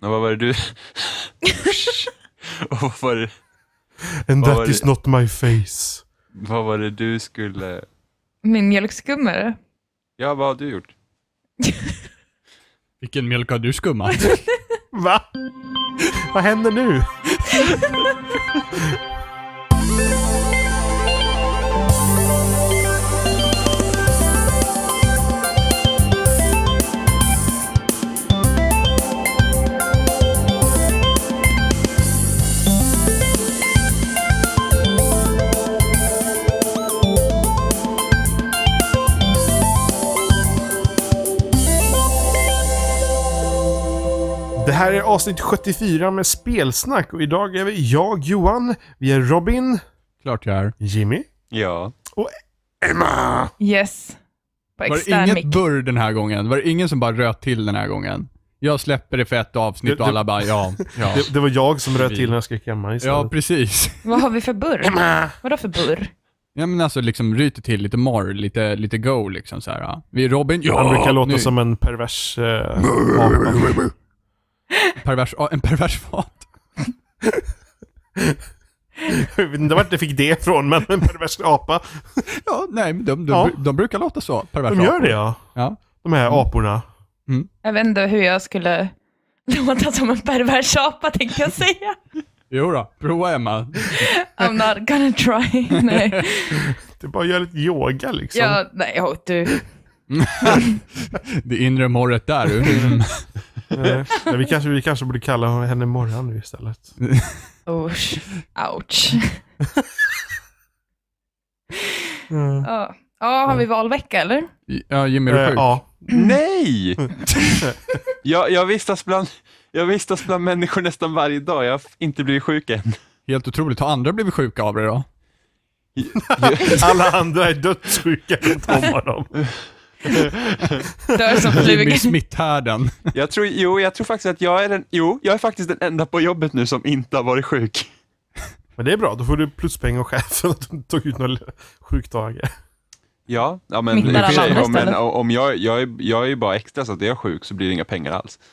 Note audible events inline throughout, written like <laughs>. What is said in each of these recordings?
Men vad var det du... <laughs> och vad var det... And that is not my face. Vad var det du skulle... Min mjölkskummare. Ja, vad har du gjort? <laughs> Vilken mjölk har du skummat? <laughs> Va? Vad händer nu? här är avsnitt 74 med spelsnack och idag är vi jag, Johan, vi är Robin. Klart jag är. Jimmy. Ja. Och Emma. Yes. På Var det inget burr den här gången? Var det ingen som bara röt till den här gången? Jag släpper det för ett avsnitt Det- och alla bara ja. <laughs> ja. Det, det var jag som röt till när jag skrek Emma Ja, precis. <laughs> Vad har vi för burr? Emma! Vadå för burr? Ja, men alltså liksom ryter till lite more, lite, lite go liksom så här. Vi är Robin, ja! Han brukar låta nu. som en pervers eh, Pervers, en pervers fart. Jag vet inte vart det fick det ifrån, men en pervers apa. Ja, nej, men de, de, ja. de brukar låta så, perversa De gör apor. det ja. ja. De här mm. aporna. Mm. Jag vet inte hur jag skulle låta som en pervers apa, tänkte jag säga. Jo då, prova Emma. I'm not gonna try. Nej. Det är bara att göra lite yoga liksom. Ja, nej, oh, du. <laughs> det inre morret där. Nej, vi, kanske, vi kanske borde kalla henne Morran nu istället. <laughs> Usch. Ouch. mm. Ja, ja. har vi valvecka eller? Ja, Jimmy, är du eh, sjuk? Ja. Nej! <laughs> jag, jag, vistas bland, jag vistas bland människor nästan varje dag. Jag har inte blivit sjuk än. Helt otroligt. Har andra blivit sjuka av det då? <laughs> Alla andra är dödssjuka, inte om dem. Dör som Jimmy smitthärden. Jag tror, jo, jag tror faktiskt att jag är den, jo, jag är faktiskt den enda på jobbet nu som inte har varit sjuk. Men det är bra, då får du pluspeng och chefen att du tog ut några sjukdagar. Ja, ja men sig, om, men, om jag, jag, är, jag är ju bara extra så att är jag sjuk så blir det inga pengar alls. <laughs>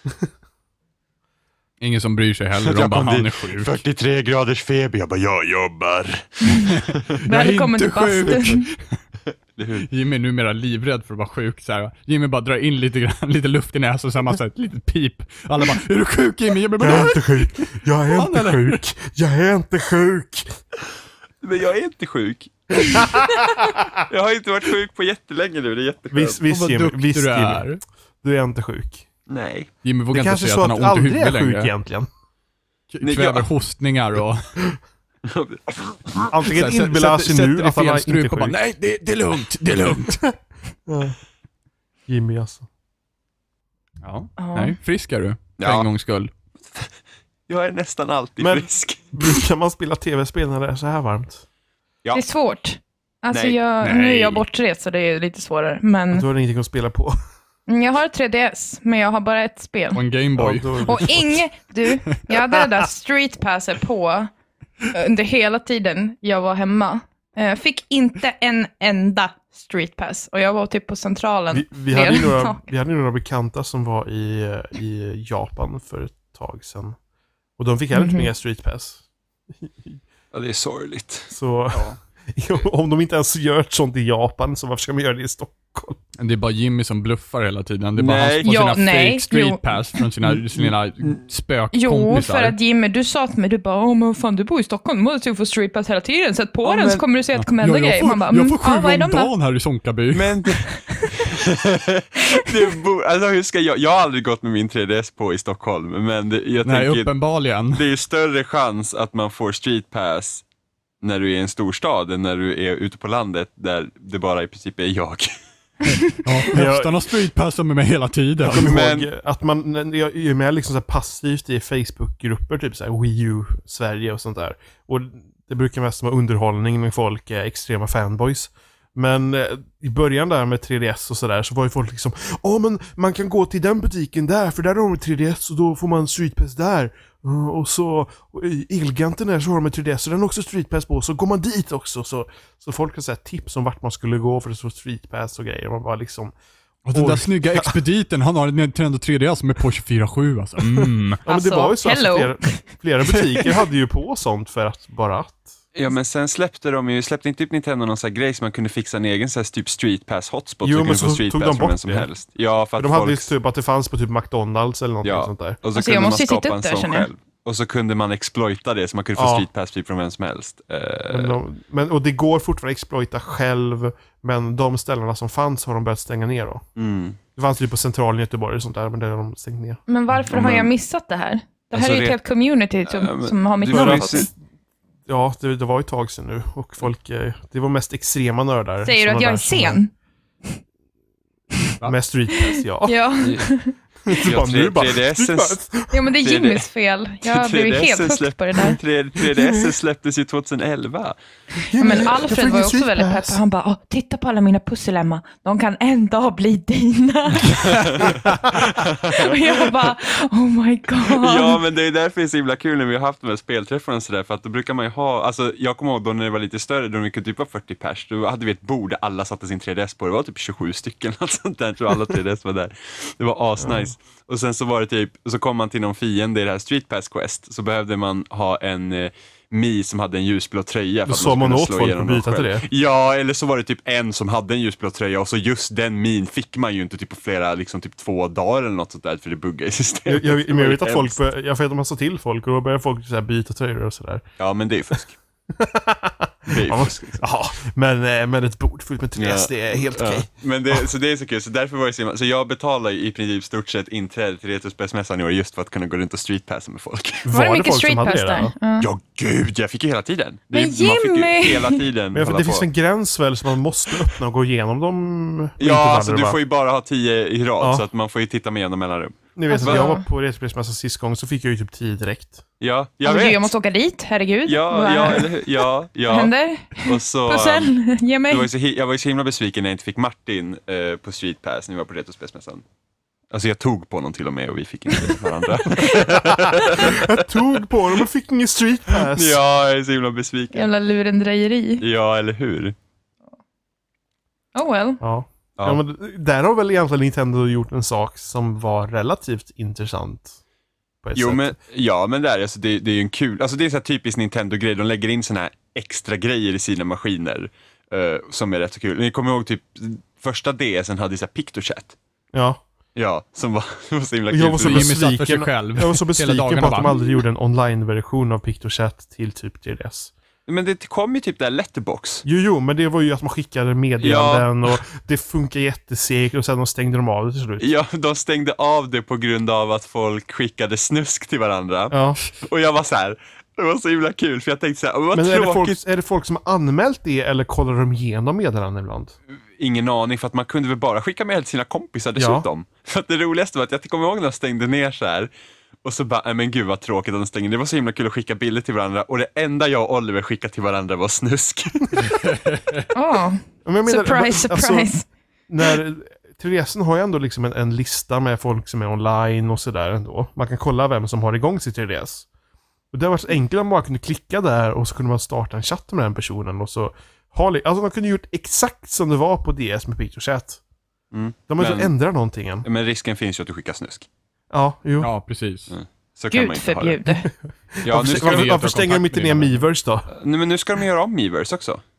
Ingen som bryr sig heller, de bara han är sjuk. 43 graders feber, jag bara jag jobbar. jag är inte sjuk. Jimmy är numera livrädd för att vara sjuk. Så här. Jimmy bara drar in lite, grann, <laughs> lite luft i näsan och sen man ett litet pip. Alla bara ”Är du sjuk Jimmy?” Jimmy bara, ”Jag är inte sjuk, jag är inte sjuk, jag är inte sjuk”. Men jag är inte sjuk. <laughs> jag har inte varit sjuk på jättelänge nu, det är jätteskönt. Visst, visst Jimmy, visst du är. Jimmy. Du är inte sjuk. Nej. Jimmy vågar inte säga att han har ont i huvudet längre. Det kanske är så att du aldrig är sjuk egentligen. Kväver hostningar och... <laughs> <laughs> Antingen inbillar sig nu att han har inte bara, Nej, det, det, är lugnt. Det är lugnt. <laughs> Jimmy alltså. Ja. ja. Nej, frisk är du. För ja. en gångs skull. <laughs> Jag är nästan alltid Men, frisk. Brukar man spela tv-spel när det är så här varmt? Ja. Det är svårt. Alltså Nej. Jag, Nej. nu är jag bortrest så det är lite svårare. Men... Du har ingenting att spela på. Mm, jag har 3DS, men jag har bara ett spel. Och en Gameboy. Ja, och inget... Du, jag hade det där Street Passet på under hela tiden jag var hemma. Eh, fick inte en enda streetpass och jag var typ på centralen. Vi, vi hade, ju några, vi hade några bekanta som var i, i Japan för ett tag sedan. Och de fick heller mm -hmm. inte mhm. mer streetpass. Ja, det är sorgligt. Så, ja. Om de inte ens gör sånt i Japan, så varför ska man göra det i Stockholm? Det är bara Jimmy som bluffar hela tiden. Det är bara han som får sina ja, fake nej. streetpass från sina, mm, sina mm, mm. spökkompisar. Jo, för att Jimmy, du sa till mig, du bara oh, men fan du bor i Stockholm, du måste ju få streetpass hela tiden. Sätt på ja, den men, så kommer du se att det kommer hända ja, grejer. Man bara, jag får sju mm, om dagen här i Sonkaby. Men, <laughs> bo, alltså, hur ska jag, jag har aldrig gått med min 3DS på i Stockholm, men det, jag Nej, tänker... uppenbarligen. Det är ju större chans att man får streetpass när du är i en storstad än när du är ute på landet där det bara i princip är jag. <laughs> ja, höftan har med mig hela tiden. Jag kommer men... ihåg att man, jag är med liksom så passivt i Facebookgrupper, typ så här Wii U Sverige och sånt där. Och det brukar mest vara underhållning med folk, eh, extrema fanboys. Men eh, i början där med 3DS och sådär så var ju folk liksom Ja men man kan gå till den butiken där för där har de 3DS och då får man Street Pass där. Eh, och så och i Elganten där så har de en 3DS, så den har också streetpass på. Så går man dit också så, så folk har så tips om vart man skulle gå för att få streetpass och grejer. Man bara liksom... Och den där snygga <laughs> expediten, han har en Nintendo 3DS som är på 24-7 alltså. Mm. ja men det var ju så alltså, hello. flera, flera butiker <laughs> hade ju på sånt för att, bara att. Ja men sen släppte de ju, släppte inte typ Nintendo någon sån här grej som man kunde fixa en egen så här typ street hotspot? Jo men så, så tog de bort det. Som helst. Ja för att de hade folk... typ att det fanns på typ McDonalds eller något ja. sånt där. Och så alltså, kunde man skapa en där, sån själv. Och så kunde man exploita det så man kunde få ja. street typ från vem som helst. Eh, men, de, men och det går fortfarande att exploita själv, men de ställena som fanns har de börjat stänga ner då. Mm. Det fanns typ på centralen i Göteborg och sånt där, men det har de stängt ner. Men varför mm. har jag missat det här? Det här alltså, är ju typ community som, äh, som har mitt namn på Ja, det, det, var ett tag sedan nu och folk, eh, det var mest extrema nördar. Säger du att jag är sen? Med streetpass, ja. ja. <laughs> Så bara, nu bara, 3DS Ja men det är Jimmys fel. Jag blev helt högt på det där. 3DS släpptes ju 2011. Ja, men Alfred var också väldigt pepp. Han bara, titta på alla mina pussel Emma. De kan en dag bli dina. <laughs> och jag bara, oh my god. Ja men det är därför det är så himla kul när vi har haft de här spelträffarna och sådär. För att då brukar man ju ha, alltså jag kommer ihåg då när det var lite större, då vi kunde typ vara 40 pers. Då hade vi ett bord där alla satte sin 3DS på. Det var typ 27 stycken, allt <laughs> där. Så alla 3DS var där. Det var asnice. Precis. Och sen så var det typ, så kom man till någon fiende i det här Street Pass Quest, så behövde man ha en eh, Mi som hade en ljusblå tröja. För att man, man åt folk att byta till det? Ja, eller så var det typ en som hade en ljusblå tröja och så just den min fick man ju inte typ på flera, liksom typ två dagar eller något sånt där för det buggade i systemet. Jag, jag, jag vet att folk, jag vet att man sa till folk och då började folk så byta tröjor och sådär. Ja, men det är ju fusk. <laughs> Beef. Liksom. Ja, men, eh, men ett bord fullt med Therese, ja. det är helt okej. Men det, så det är så kul, så därför var det så, så jag betalar i princip stort sett inträde till Retrospelsmässan i år just för att kunna gå runt och streetpassa med folk. Var, var det mycket streetpass där? där? Ja. gud, jag fick ju hela tiden. Det, men Jimmy! Man fick ju hela tiden men för Det finns på. en gräns väl som man måste öppna och gå igenom dem? Ja, alltså du får ju bara ha tio i rad, så att man får ju titta med jämna mellanrum. Ni vet, alltså, att jag var på resebilsmässan sist gång så fick jag ju typ 10 direkt. Ja, jag alltså, vet. Jag måste åka dit, herregud. Ja, ja, ja, ja. Vad händer? Och så, Pussel, ge mig. Var så, jag var ju så himla besviken när jag inte fick Martin eh, på Streetpass när vi var på retrospelsmässan. Alltså jag tog på honom till och med och vi fick inte varandra. <laughs> jag tog på honom och fick ingen streetpass. Ja, jag är så himla besviken. Jävla lurendrejeri. Ja, eller hur? Oh well. Ja. Ja. ja. men där har väl egentligen Nintendo gjort en sak som var relativt intressant. På ett jo, sätt. Men, ja, men där, alltså, det, det är ju en kul, alltså det är så typisk Nintendo-grej, de lägger in sådana här extra grejer i sina maskiner uh, som är rätt så kul. Ni kommer ihåg typ första DSen hade så här Pictochat. Ja. Ja, som var, <laughs> var så himla kul. Jag var så besviken, jag var så besviken på att de aldrig gjorde en online-version av Pictochat till typ 3DS. Men det kom ju typ där Letterbox. Jo, jo, men det var ju att man skickade meddelanden ja. och det funkar jättesegt och sen de stängde de av det till slut. Ja, de stängde av det på grund av att folk skickade snusk till varandra. Ja. Och jag var så här, det var så himla kul för jag tänkte så här, vad Men är det, folk, är det, folk, som har anmält det eller kollar de igenom meddelanden ibland? Ingen aning, för att man kunde väl bara skicka med till sina kompisar dessutom. Ja. Så att det roligaste var att jag kommer ihåg när de stängde ner så här och så bara, nej äh, men gud vad tråkigt att de stänger. Det var så himla kul att skicka bilder till varandra och det enda jag och Oliver skickade till varandra var snusk. oh. <laughs> menar, surprise, alltså, surprise. när, Theresen har ju ändå liksom en, en, lista med folk som är online och sådär ändå. Man kan kolla vem som har igång sitt Therese. Och det var så enkelt om man bara kunde klicka där och så kunde man starta en chatt med den personen och så ha, Alltså man kunde gjort exakt som det var på DS med PictoChat. Mm, de har inte ändrat någonting än. Men risken finns ju att du skickar snusk. Ja, jo. Ja, precis. Mm. Så Gud förbjude. <laughs> ja, varför, varför, stänger de inte ner Miiverse då? Nej, men nu ska de göra om Miiverse också. <laughs>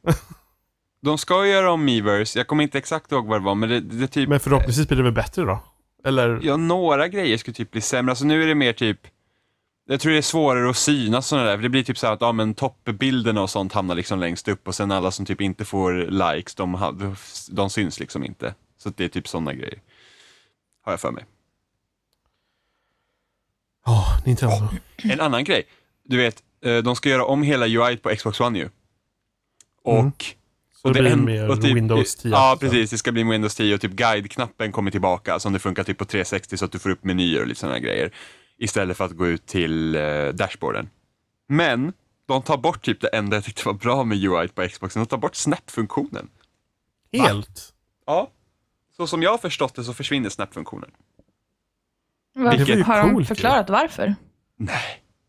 De ska göra om Miiverse, jag kommer inte exakt ihåg vad det var, men det, det typ... Men förhoppningsvis blir det väl bättre då? Eller? Ja, några grejer skulle typ bli sämre. Alltså nu är det mer typ... Jag tror det är svårare att synas sådana där, för det blir typ så att ja, men toppbilderna och sånt hamnar liksom längst upp och sen alla som typ inte får likes, de, de syns liksom inte. Så det är typ sådana grejer. Har jag för mig. Ja, oh, Nintendo. Oh. En annan grej. Du vet, eh, de ska göra om hela UI på Xbox One ju. Och... Mm. Så och det blir en, mer och typ, Windows 10. Ja, liksom. precis. Det ska bli Windows 10 och typ guide-knappen kommer tillbaka. Som det funkar typ på 360 så att du får upp menyer och lite sådana grejer. Istället för att gå ut till eh, dashboarden. Men de tar bort typ det enda jag tyckte var bra med UI på Xbox. De tar bort snap-funktionen. Helt? Va? Ja. Så som jag har förstått det så försvinner snap-funktionen. Varför, har de förklarat varför? Nej.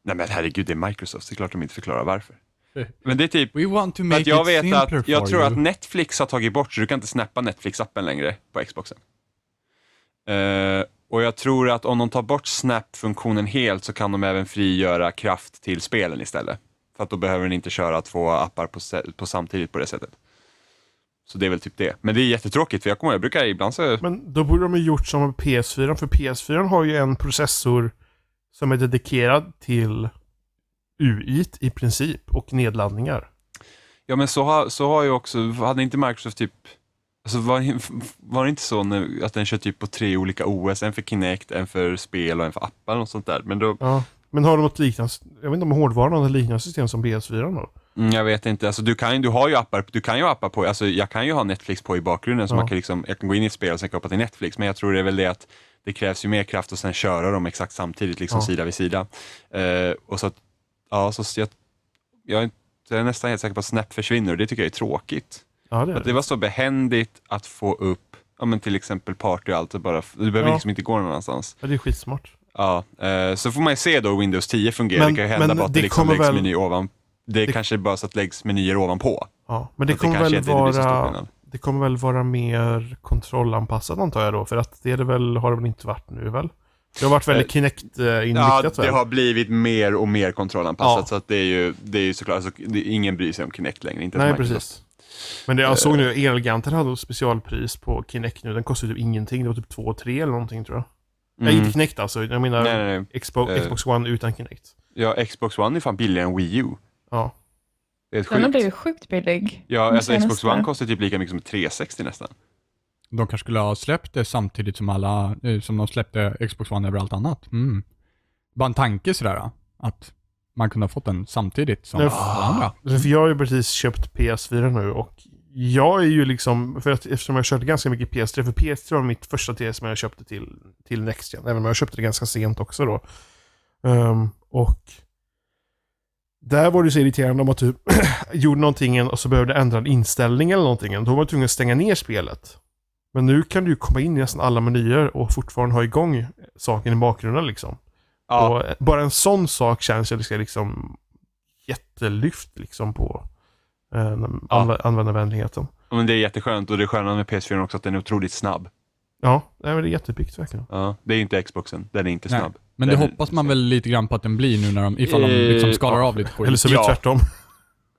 Nej, men herregud, det är Microsoft. Det är klart de inte förklarar varför. <laughs> Men det är typ, We want to make att jag it vet att, jag tror you. att Netflix har tagit bort, så du kan inte snappa Netflix-appen längre på Xboxen. Uh, och jag tror att om de tar bort Snap-funktionen helt så kan de även frigöra kraft till spelen istället. För att då behöver den inte köra två appar på, på samtidigt på det sättet. Så det är väl typ det. Men det är jättetråkigt för jag kommer jag brukar ibland så... Men då borde de ha gjort som PS4, för PS4 har ju en processor som är dedikerad till UI i princip och nedladdningar. Ja men så har, så har ju också, hade inte Microsoft typ Alltså var, var det inte så nu, att den kör typ på tre olika OS? En för Kinect, en för spel och en för appar och sånt där. Men då... Ja, men har de något liknande, jag vet inte om hårdvaran har något liknande system som PS4 då? Mm, jag vet inte. Alltså, du, kan, du har ju appar, du kan ju appar på, alltså, jag kan ju ha Netflix på i bakgrunden, så ja. man kan liksom, jag kan gå in i ett spel och sen koppla till Netflix, men jag tror det är väl det att det krävs ju mer kraft att sen köra dem exakt samtidigt, liksom ja. sida vid sida. Uh, och så, ja, så jag, jag, är, jag är nästan helt säker på att Snap försvinner och det tycker jag är tråkigt. Ja, det, är det. det, var så behändigt att få upp ja, men till exempel party och allt. Och bara, du behöver ja. liksom inte gå någon annanstans. Ja, det är skitsmart. Ja, uh, så får man ju se då Windows 10 fungerar. Men, det kan ju hända bara att det, liksom läggs väl... meny ovan det, det kanske bara så att läggs menyer ovanpå. Ja, men det kommer, det väl vara, det kommer väl vara mer kontrollanpassat antar jag då, för att det, är det väl, har det väl inte varit nu väl? Det har varit väldigt eh, Kinect-inriktat Ja, det har blivit mer och mer kontrollanpassat. Ja. Så att det är ju, det är ju såklart, alltså, det, ingen bryr sig om Kinect längre. Inte Nej, precis. Men det jag såg eh. nu, Elgiganten hade specialpris på Kinect nu. Den kostade typ ingenting. Det var typ 2-3 eller någonting tror jag. Mm. Jag inte Kinect alltså. Jag menar nej, nej, nej. Xbox, uh, Xbox One utan Kinect. Ja, Xbox One är fan billigare än Wii U. Ja. Det är ett Den har blivit sjukt billig. Ja, alltså Xbox One kostar typ lika mycket som 360 nästan. De kanske skulle ha släppt det samtidigt som alla, eh, som de släppte Xbox One överallt annat. Mm. Bara en tanke sådär, att man kunde ha fått den samtidigt som Nej, alla andra. jag har ju precis köpt PS4 nu och jag är ju liksom, för att, eftersom jag körde ganska mycket PS3, för PS3 var mitt första TS som jag köpte till, till Next Gen, även om jag köpte det ganska sent också då. Ehm, och där var det så irriterande om att du gjorde någonting och så behövde ändra en inställning eller någonting. Då var du tvungen att stänga ner spelet. Men nu kan du ju komma in i nästan alla menyer och fortfarande ha igång saken i bakgrunden liksom. Ja. Och eh, bara en sån sak känns ju liksom, liksom jättelyft liksom på eh, ja. användarvänligheten. Ja, men det är jätteskönt och det sköna med PS4 också att den är otroligt snabb. Ja, det är jättepickt verkligen. Ja, det är inte Xboxen. Den är inte snabb. Nej. Men det hoppas man väl lite grann på att den blir nu när de, ifall de eh, liksom skalar av lite skit. Eller så blir det tvärtom.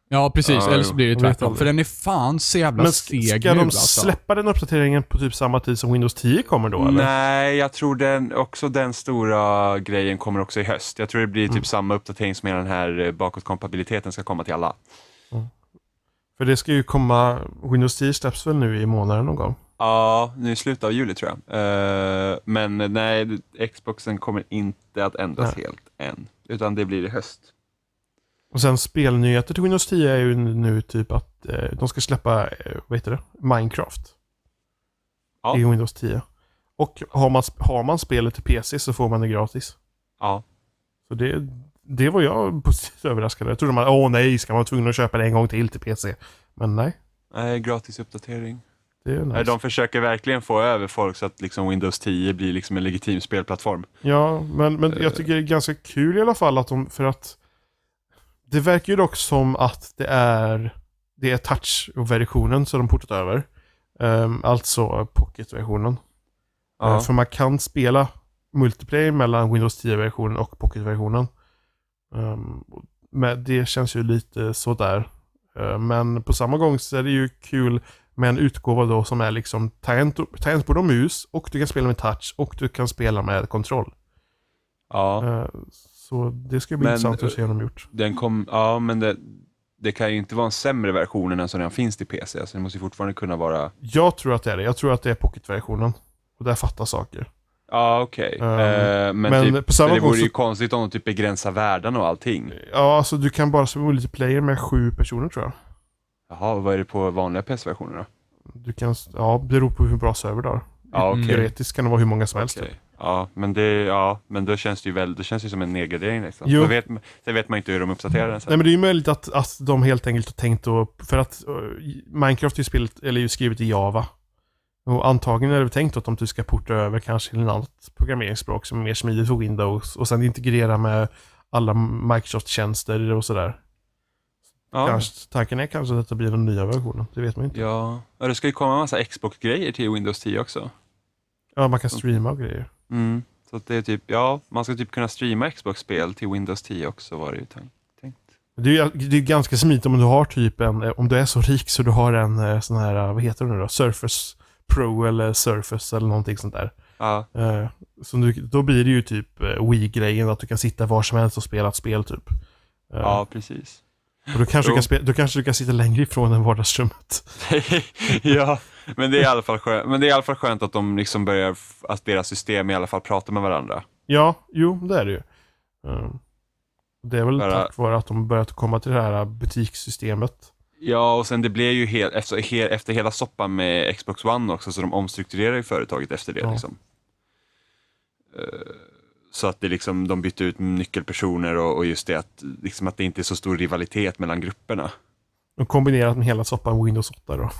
Ja, precis. Ja, Eller så blir det tvärtom. För den är fan så jävla Men seg nu Ska de alltså. släppa den uppdateringen på typ samma tid som Windows 10 kommer då? Eller? Nej, jag tror den, också den stora grejen kommer också i höst. Jag tror det blir typ mm. samma uppdatering som hela den här eh, bakåtkompatibiliteten ska komma till alla. Mm. För det ska ju komma, Windows 10 släpps väl nu i månaden någon gång? Ja, nu i slutet av juli tror jag. Uh, men nej, Xboxen kommer inte att ändras nej. helt än. Utan det blir i höst. Och sen spelnyheter till Windows 10 är ju nu typ att eh, de ska släppa, eh, vad heter det, Minecraft. Ja. I Windows 10. Och har man, har man spelet till PC så får man det gratis. Ja. Så det, det var jag positivt överraskad Jag trodde man, åh nej, ska man vara tvungen att köpa det en gång till till PC? Men nej. Nej, gratis uppdatering. Eh, nice. De försöker verkligen få över folk så att liksom Windows 10 blir liksom en legitim spelplattform. Ja, men, men jag eh. tycker det är ganska kul i alla fall att de, för att det verkar ju dock som att det är, det är touch-versionen som de portat över. Um, alltså pocket-versionen. Ja. Uh, för man kan spela multiplayer mellan Windows 10-versionen och pocket-versionen. Um, det känns ju lite sådär. Uh, men på samma gång så är det ju kul med en utgåva då som är liksom tangentbord och mus och du kan spela med touch och du kan spela med kontroll. Ja. Eh, så det ska bli men, intressant att eh, se hur de gjort. Den kom, ja, men det, det kan ju inte vara en sämre version än den som redan finns till PC. Så alltså, måste ju fortfarande kunna vara... Jag tror att det är det. Jag tror att det är pocketversionen. Och där fattas saker. Ja, okej. Okay. Um, uh, men, typ, på det vore så... ju konstigt om de typ begränsar världen och allting. Ja, alltså du kan bara spela multiplayer med sju personer tror jag. Jaha, vad är det på vanliga PS-versioner då? Du kan, ja, det beror på hur bra server du har. Ja, okay. Mm. Teoretiskt kan det vara hur många som helst. Okay. Typ. Ja, men det, ja, men då känns det ju väl, det känns ju som en nedgradering liksom. Jo. Då vet, sen vet man inte hur de uppdaterar den sen. Nej men det är ju möjligt att, att de helt enkelt har tänkt att, för att eh, Minecraft är ju, spelet, eller är skrivet i Java. Och antagligen är det tänkt att om du ska porta över kanske till ett annat programmeringsspråk som är mer smidigt för Windows och sen integrera med alla Microsoft-tjänster och sådär. Ja. Kanske, tanken är kanske att detta blir den nya versionen. Det vet man inte. Ja, och det ska ju komma en massa Xbox-grejer till Windows 10 också. Ja, man kan streama och grejer. Mm. Så det är typ, ja, man ska typ kunna streama Xbox-spel till Windows 10 också var det ju tänkt. Det är, det är ganska smidigt om du har typ en, eh, om du är så rik så du har en eh, sån här, eh, vad heter det nu då, Surface Pro eller Surface eller någonting sånt där. Ja. Så du, då blir det ju typ Wii-grejen, att du kan sitta var som helst och spela ett spel typ. Ja, precis. Och då kanske, du kan spela, då kanske kan sitta längre ifrån än vardagsrummet. <laughs> ja, men det, är i alla fall skönt, men det är i alla fall skönt att de liksom börjar, att deras system i alla fall pratar med varandra. Ja, jo, det är det ju. Ehm, det är väl Bara... tack vare att de börjat komma till det här butikssystemet. Ja, och sen det blev ju helt, efter, efter hela soppan med Xbox One också, så de omstrukturerar ju företaget efter det. Ja. Liksom. Uh... Så att det liksom, de bytte ut nyckelpersoner och, och just det att, liksom att det inte är så stor rivalitet mellan grupperna. Och kombinerat med hela soppan Windows 8 då.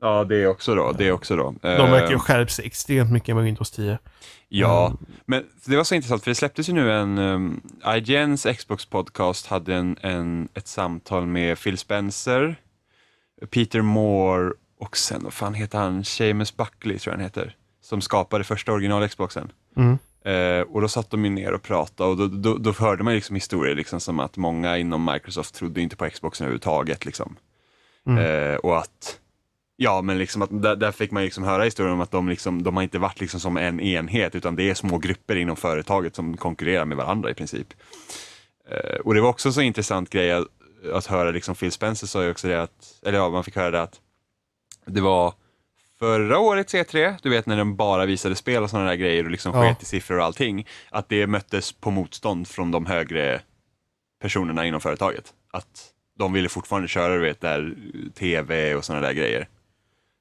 Ja, det är också då. Det är också då. De verkar eh, skärpt sig extremt mycket med Windows 10. Ja, mm. men det var så intressant för det släpptes ju nu en... Um, IGNs Xbox podcast hade en, en, ett samtal med Phil Spencer, Peter Moore och sen, vad fan heter han? Seamus Buckley tror jag han heter. Som skapade första original Xboxen. Mm. Eh, och då satt de ner och pratade och då, då, då hörde man liksom historier liksom som att många inom Microsoft trodde inte på Xbox överhuvudtaget. Liksom. Mm. Eh, och att, ja men liksom att där, där fick man liksom höra historier om att de, liksom, de har inte varit liksom som en enhet utan det är små grupper inom företaget som konkurrerar med varandra i princip. Eh, och det var också så intressant grej att, att höra, liksom Phil Spencer sa ju också det att, eller ja, man fick höra det att det var förra årets E3, du vet när den bara visade spel och sådana där grejer och liksom ja. sket i siffror och allting, att det möttes på motstånd från de högre personerna inom företaget. Att de ville fortfarande köra du vet, där TV och sådana där grejer.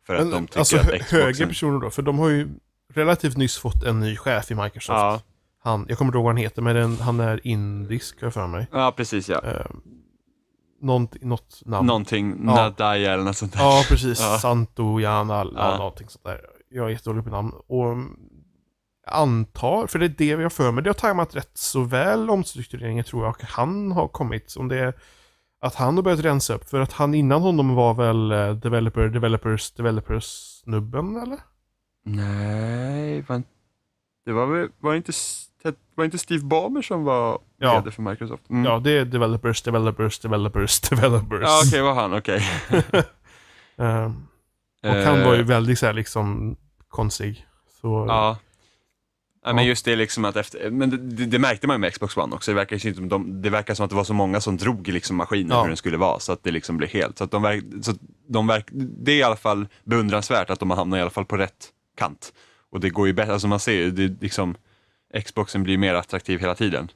För Men, att de tycker alltså, att Xboxen... högre personer då, för de har ju relativt nyss fått en ny chef i Microsoft. Ja. Han, jag kommer inte ihåg vad han heter, men den, han är indisk, har jag för mig. Ja, precis ja. Ehm, Någonting, något namn. Någonting, ja. Nadaya eller något sånt där. Ja, precis. Ja. Santo, Jana, ja. någonting sånt där. Jag är jättedålig på namn. Och mm, antar, för det är det vi har för mig, det har tajmat rätt så väl omstruktureringen tror jag, och han har kommit. Om det är att han har börjat rensa upp, för att han innan honom var väl eh, developer, developers, developers-snubben eller? Nej, det var väl, var inte var det inte Steve Ballmer som var ja. vd för Microsoft? Mm. Ja, det är developers, developers, developers, <laughs> developers. Ja, okej, okay, var han, okej. Okay. <laughs> um, eh, och uh, han var ju eh. väldigt så här, liksom konstig. Så, ja. Ja, men just det liksom att efter, men det, det, det märkte man ju med Xbox One också. Det verkar, inte, de, det verkar som att det var så många som drog liksom maskinen ja. hur den skulle vara så att det liksom blev helt. Så, att de verk, så de verk, det är i alla fall beundransvärt att de har hamnat i alla fall på rätt kant. Och det går ju bättre, alltså man ser ju, det liksom, Xboxen blir mer attraktiv hela tiden.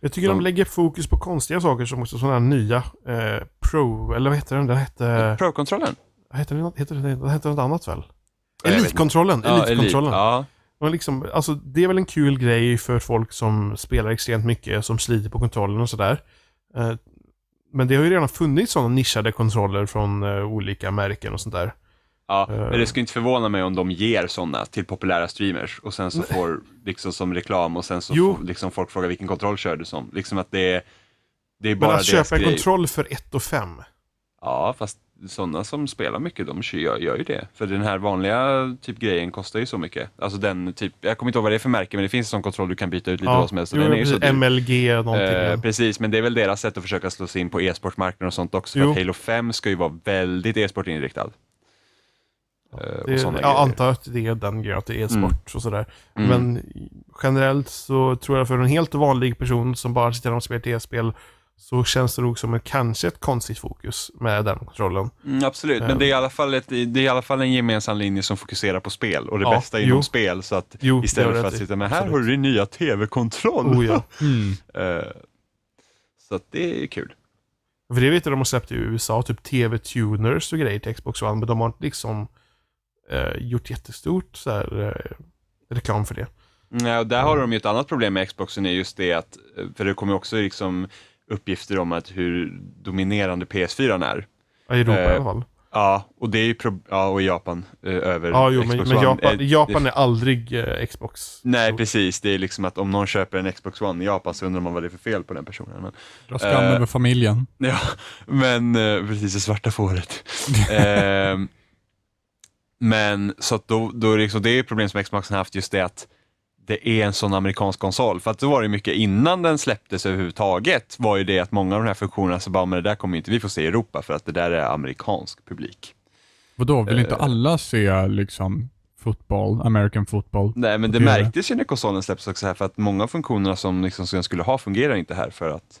Jag tycker de, de lägger fokus på konstiga saker som också sådana här nya eh, Pro, eller vad heter den? Den hette... Eh, pro-kontrollen? Heter den, heter, den, den heter något annat väl? Elitkontrollen! Ja, Elitkontrollen. Ja. liksom, alltså, det är väl en kul grej för folk som spelar extremt mycket, som sliter på kontrollen och sådär. Eh, men det har ju redan funnits sådana nischade kontroller från eh, olika märken och sånt där. Ja, men det eh. skulle inte förvåna mig om de ger sådana till populära streamers och sen så får liksom som reklam och sen så jo. får, liksom folk fråga vilken kontroll kör du som. Liksom att det är, det är bara Men att köpa en kontroll för 1 och 5. Ja, fast sådana som spelar mycket de gör, gör ju det. För den här vanliga typ grejen kostar ju så mycket. Alltså den typ, jag kommer inte ihåg vad det är för märke men det finns en sån kontroll du kan byta ut lite ja, vad som helst. Jo, den är precis, MLG någonting. Eh, precis, men det är väl deras sätt att försöka slå sig in på e-sportmarknaden och sånt också. För Halo 5 ska ju vara väldigt e-sportinriktad. Eh, det, jag grejer. antar att det är den grejen, att det är mm. sport mm. och sådär. Mm. Men generellt så tror jag för en helt vanlig person som bara sitter och spelar e spel så känns det nog som en, kanske ett konstigt fokus med den kontrollen. Mm, absolut, men det är, i eh. alla fall ett, det är i alla fall en gemensam linje som fokuserar på spel och det ja, bästa inom jo. spel. Så att jo, istället för att sitta med här har du din nya tv-kontroll. Oh, ja. <laughs> Mm. Eh, så att det är kul. För det vet jag de har släppt i USA, typ tv-tuners och grejer till Xbox One, men de har inte liksom eh, gjort jättestort så här, eh, reklam för det. Mm, ja, och där har de ju ett annat problem med Xboxen är just det att, eh, för det kommer ju också liksom uppgifter om att hur dominerande PS4 är. Ja, I Europa eh, i alla fall. Ja, och det är ju ja, och i Japan eh, över ja, jo, Xbox men, men One. Japan, eh, Japan är aldrig eh, Xbox. Nej, så. precis. Det är liksom att om någon köper en Xbox One i Japan så undrar man vad det är för fel på den personen. Dra skam eh, över familjen. <laughs> Ja, men eh, precis, det svarta fåret. <laughs> Ehm, men så att då, då är det, liksom, det är problem som Xboxen haft, just det att det är en sån amerikansk konsol. För att då var det mycket innan den släpptes överhuvudtaget, var ju det att många av de här funktionerna, så bara, men det där kommer inte vi få se i Europa för att det där är amerikansk publik. Vadå, vill uh, inte eh. alla se liksom fotboll, American football? Nej, men det märktes ju när konsolen släpptes också här, för att många av funktionerna som liksom skulle ha fungerar inte här för att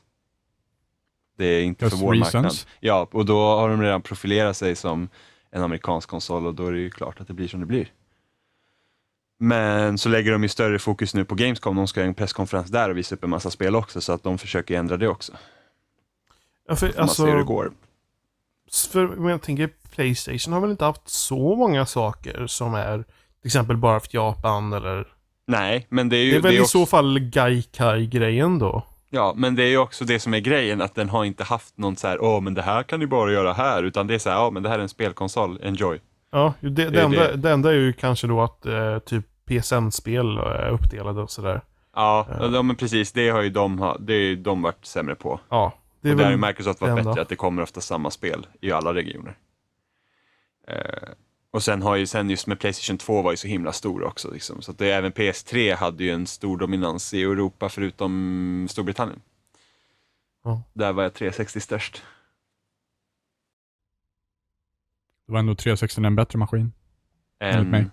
det är inte Just för vår reasons. marknad. Ja, och då har de redan profilerat sig som en amerikansk konsol och då är det ju klart att det blir som det blir. Men så lägger de ju större fokus nu på Gamescom. De ska ha en presskonferens där och visa upp en massa spel också, så att de försöker ändra det också. Ja, för, man alltså, ser hur det går. För, men jag tänker, Playstation har väl inte haft så många saker som är till exempel bara för Japan eller... Nej, men det är ju... Det är väl det är i också... så fall Gaikai-grejen då? Ja, men det är ju också det som är grejen, att den har inte haft någon så här, åh, men det här kan ni bara göra här, utan det är så här, ja, men det här är en spelkonsol, enjoy. Ja, det, det, det, enda, det. det enda är ju kanske då att eh, typ PSN-spel är eh, uppdelade och sådär. Ja, eh. ja, men precis, det har ju de, det är de varit sämre på. Ja, det är och där har ju Microsoft varit bättre, att det kommer ofta samma spel i alla regioner. Eh, och sen, har ju, sen just med Playstation 2 var ju så himla stor också. Liksom. Så att det, även PS3 hade ju en stor dominans i Europa förutom Storbritannien. Ja. Där var jag 360 störst. Det var ändå 360 en bättre maskin. En mig.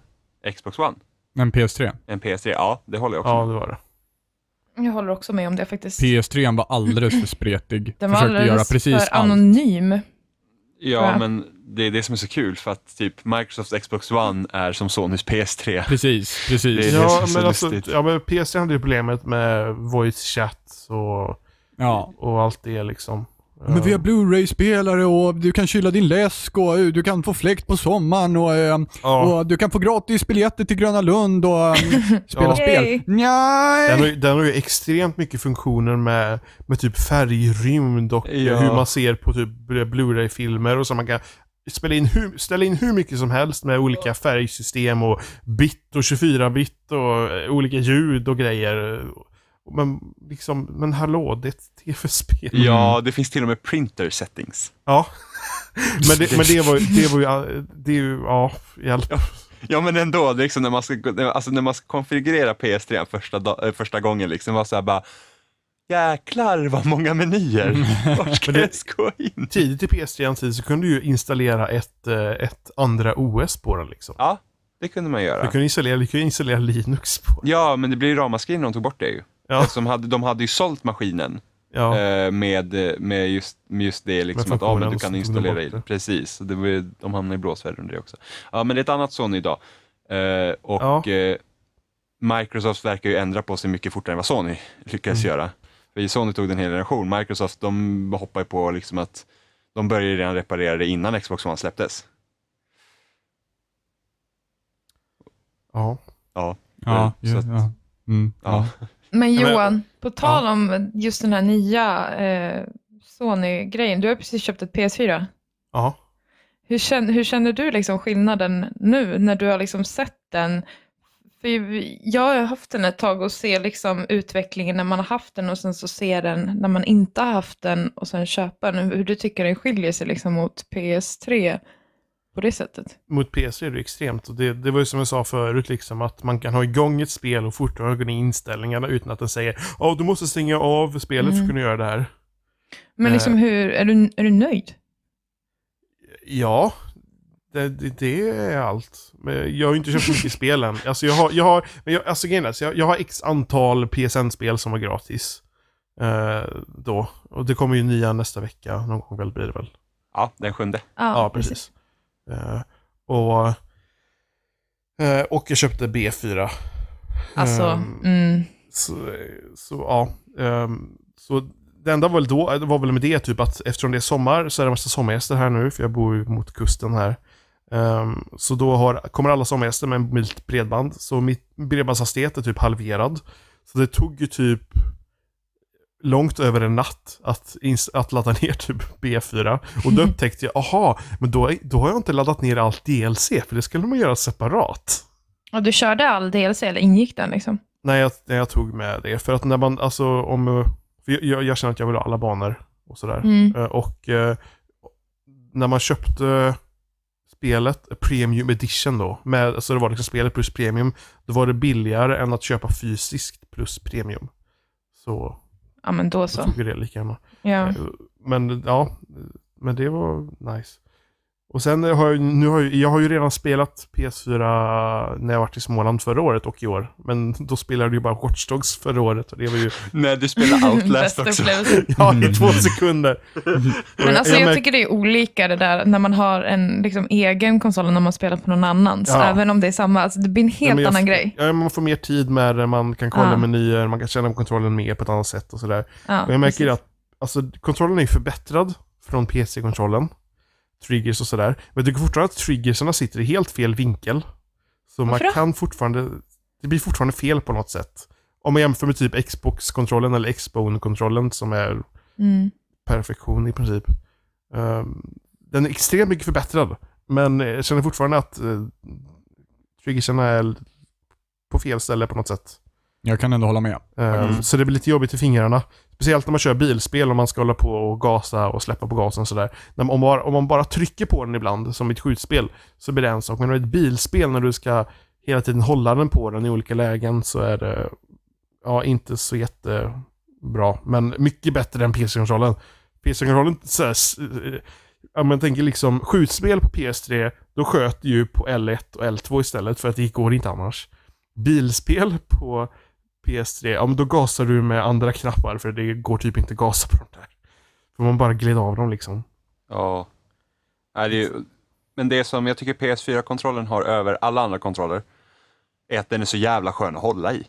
Xbox One? En PS3. En PS3, ja det håller jag också ja, med. Ja, det var det. Jag håller också med om det faktiskt. PS3 var alldeles för spretig. Den var Försökte alldeles göra precis för allt. anonym. Ja, men det är det som är så kul för att typ Microsofts Xbox One är som Sonys PS3. Precis, precis. Det är ja, men alltså, ja, men PS3 hade ju problemet med voice chat och, ja. och allt det liksom. Men vi har Blu-ray-spelare och du kan kyla din läsk och eh, du kan få fläkt på sommaren och, eh, ja. och du kan få gratis biljetter till Gröna Lund och eh, <laughs> spela ja. spel. Nej. Den, har, den har ju extremt mycket funktioner med, med typ färgrymd och ja. hur man ser på typ Blu-ray-filmer och så. Man kan spela in hur, ställa in hur mycket som helst med olika färgsystem och bit och 24-bit och olika ljud och grejer. Men, liksom, men hallå, det är ett tv-spel. Ja, mm. det finns till och med printer settings. Ja, <laughs> men, det, men det, var, det var ju, det är ju, ja, hjälp. Ja, ja men ändå, det är liksom när, man ska, alltså när man ska konfigurera PS3 första, eh, första gången, liksom, var så här bara, jäklar vad många menyer. Mm. <laughs> Var ska det, jag gå in? Tidigt i PS3 tid så kunde du ju installera ett, eh, ett andra OS på den liksom. Ja, det kunde man göra. Du kunde installera, du kunde installera Linux på den. Ja, men det blir ramaskri när de tog bort det ju. Ja. Eftersom de hade, de hade ju sålt maskinen ja. Eh, med, med, just, med just det liksom att ah, du kan installera i. Precis, det var, de hamnade i blåsväder under det också. Ja, men det är ett annat Sony idag. Uh, och ja. uh, Microsoft verkar ju ändra på sig mycket fortare än vad Sony lyckades mm. göra. För Sony tog den hela generation. Microsoft de hoppar ju på liksom att de började redan reparera det innan Xbox One släpptes. Ja. Ja. ja, så att, ja. Mm. ja. <laughs> Men Johan, på tal ja. om just den här nya eh, Sony-grejen. Du har precis köpt ett PS4. Ja. Hur känner, hur känner du liksom skillnaden nu när du har liksom sett den? För jag har haft den ett tag och ser liksom utvecklingen när man har haft den och sen så ser den när man inte har haft den och sen köper den. Hur du tycker den skiljer sig liksom mot PS3? på det sättet. Mot PC är det extremt. Och det, det var ju som jag sa förut, liksom, att man kan ha igång ett spel och fortfarande gå in i inställningarna utan att den säger att oh, du måste stänga av spelet mm. för att mm. kunna göra det här. Men liksom eh. hur, är du, är du nöjd? Ja, det, det, det, är allt. Men jag har ju inte köpt mycket spel än. Alltså jag har, jag har, men jag, alltså jag, jag har x antal PSN-spel som var gratis. Eh, då. Och det kommer ju nya nästa vecka, någon gång väl blir det väl. Ja, den sjunde. Ja, ja precis. precis. Eh, och, eh, och jag köpte B4. Alltså, ehm, mm. så, så, ja. Ehm, så det enda var väl då, var väl med det typ att eftersom det är sommar så är det massa sommargäster här nu, för jag bor ju mot kusten här. Um, så då har, kommer alla sommargäster med mobilt bredband, så mitt bredbandshastighet är typ halverad. Så det tog ju typ långt över en natt att, att ladda ner typ B4. Och då mm. upptäckte jag, aha, men då, då har jag inte laddat ner allt DLC, för det skulle man göra separat. Och du körde all DLC, eller ingick den liksom? Nej, jag, jag tog med det. För att när man, alltså om, eh, jag, jag, känner att jag vill ha alla banor och sådär. Mm. Eh, och eh, när man köpte spelet, Premium Edition då, med, alltså det var liksom spelet plus Premium, då var det billigare än att köpa fysiskt plus Premium. Så Ja, men då så. Jag det lika hemma. Ja. Eh, men ja, men det var nice. Och sen har jag, nu har jag, jag har ju redan spelat PS4 när jag varit i Småland förra året och i år. Men då spelade jag ju bara Watch Dogs förra året och det var ju... Nej, du spelade <laughs> Outlast också. <laughs> ja, i två sekunder. <laughs> men alltså jag, jag tycker det är olika det där när man har en liksom, egen konsol och när man spelar på någon annans. Ja. Även om det är samma, alltså, det blir en helt ja, annan grej. Ja, man får mer tid med det, man kan kolla ja. menyer, man kan känna kontrollen mer på ett annat sätt och sådär. Ja, och jag märker precis. att alltså, kontrollen är förbättrad från PC-kontrollen triggers och sådär. Men jag tycker fortfarande att triggersarna sitter i helt fel vinkel. Så Varför man kan då? fortfarande, det blir fortfarande fel på något sätt. Om man jämför med typ Xbox-kontrollen eller Xbone-kontrollen som är mm. perfektion i princip. Um, den är extremt mycket förbättrad. Men jag känner fortfarande att uh, triggersarna är på fel ställe på något sätt. Jag kan ändå hålla med. Ehm, mm. Så det blir lite jobbigt i fingrarna. Speciellt när man kör bilspel och man ska hålla på och gasa och släppa på gasen och sådär. Om, om man bara trycker på den ibland, som i ett skjutspel, så blir det en sak. Men i ett bilspel när du ska hela tiden hålla den på den i olika lägen så är det ja, inte så jättebra. Men mycket bättre än PC-kontrollen. PC-kontrollen, eh, om man tänker liksom skjutspel på PS3, då sköt du ju på L1 och L2 istället för att det går inte annars. Bilspel på PS3, ja men då gasar du med andra knappar för det går typ inte att gasa på de där. För man bara glider av dem liksom. Ja. Nej, det ju... Men det som jag tycker PS4-kontrollen har över alla andra kontroller är att den är så jävla skön att hålla i.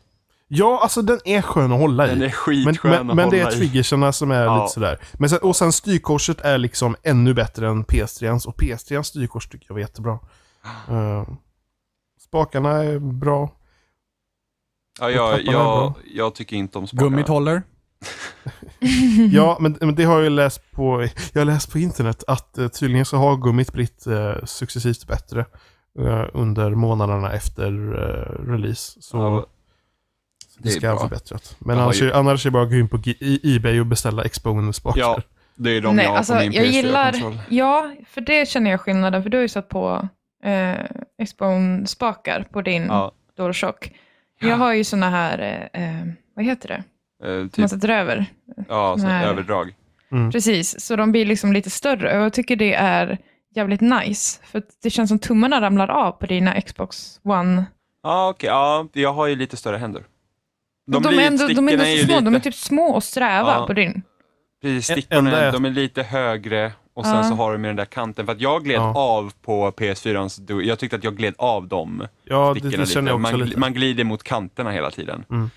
Ja, alltså den är skön att hålla i. Den är skitskön men, men, att hålla i. Men det är triggersarna som är ja. lite sådär. Men sen, och sen styrkorset är liksom ännu bättre än PS3ans. Och PS3ans styrkors tycker jag var jättebra. Uh, spakarna är bra. Ja, jag, jag, jag tycker inte om smakarna. Gummit håller. <laughs> ja, men, men, det har jag läst på, jag läst på internet att eh, tydligen så har gummit blivit eh, successivt bättre eh, under månaderna efter eh, release. Så ja, det, ska ha förbättrat. Men annars, ju... annars är det bara att gå in på Ebay och beställa exponuspartner. Ja, det är de Nej, jag har alltså, på min jag gillar, kontroll. Ja, för det känner jag skillnaden, för du har ju satt på eh, Expone-spakar på din ja. DualShock. Jag har ju såna här, eh, eh vad heter det? Eh, typ, Man sätter över. Ja, så här. överdrag. Mm. Precis, så de blir liksom lite större och jag tycker det är jävligt nice. För det känns som tummarna ramlar av på dina Xbox One. Ja, ah, okej. Okay. Ah, jag har ju lite större händer. De, de, är, ändå, de är inte så små, lite... de är typ små och sträva ah. på din. Precis, stickorna, Ä- de är lite högre och sen så har de den där kanten. För att jag gled Ja. av på PS4, du- jag tyckte att jag gled av de Ja, stickorna det känner jag man, lite. man glider mot kanterna hela tiden. Mm.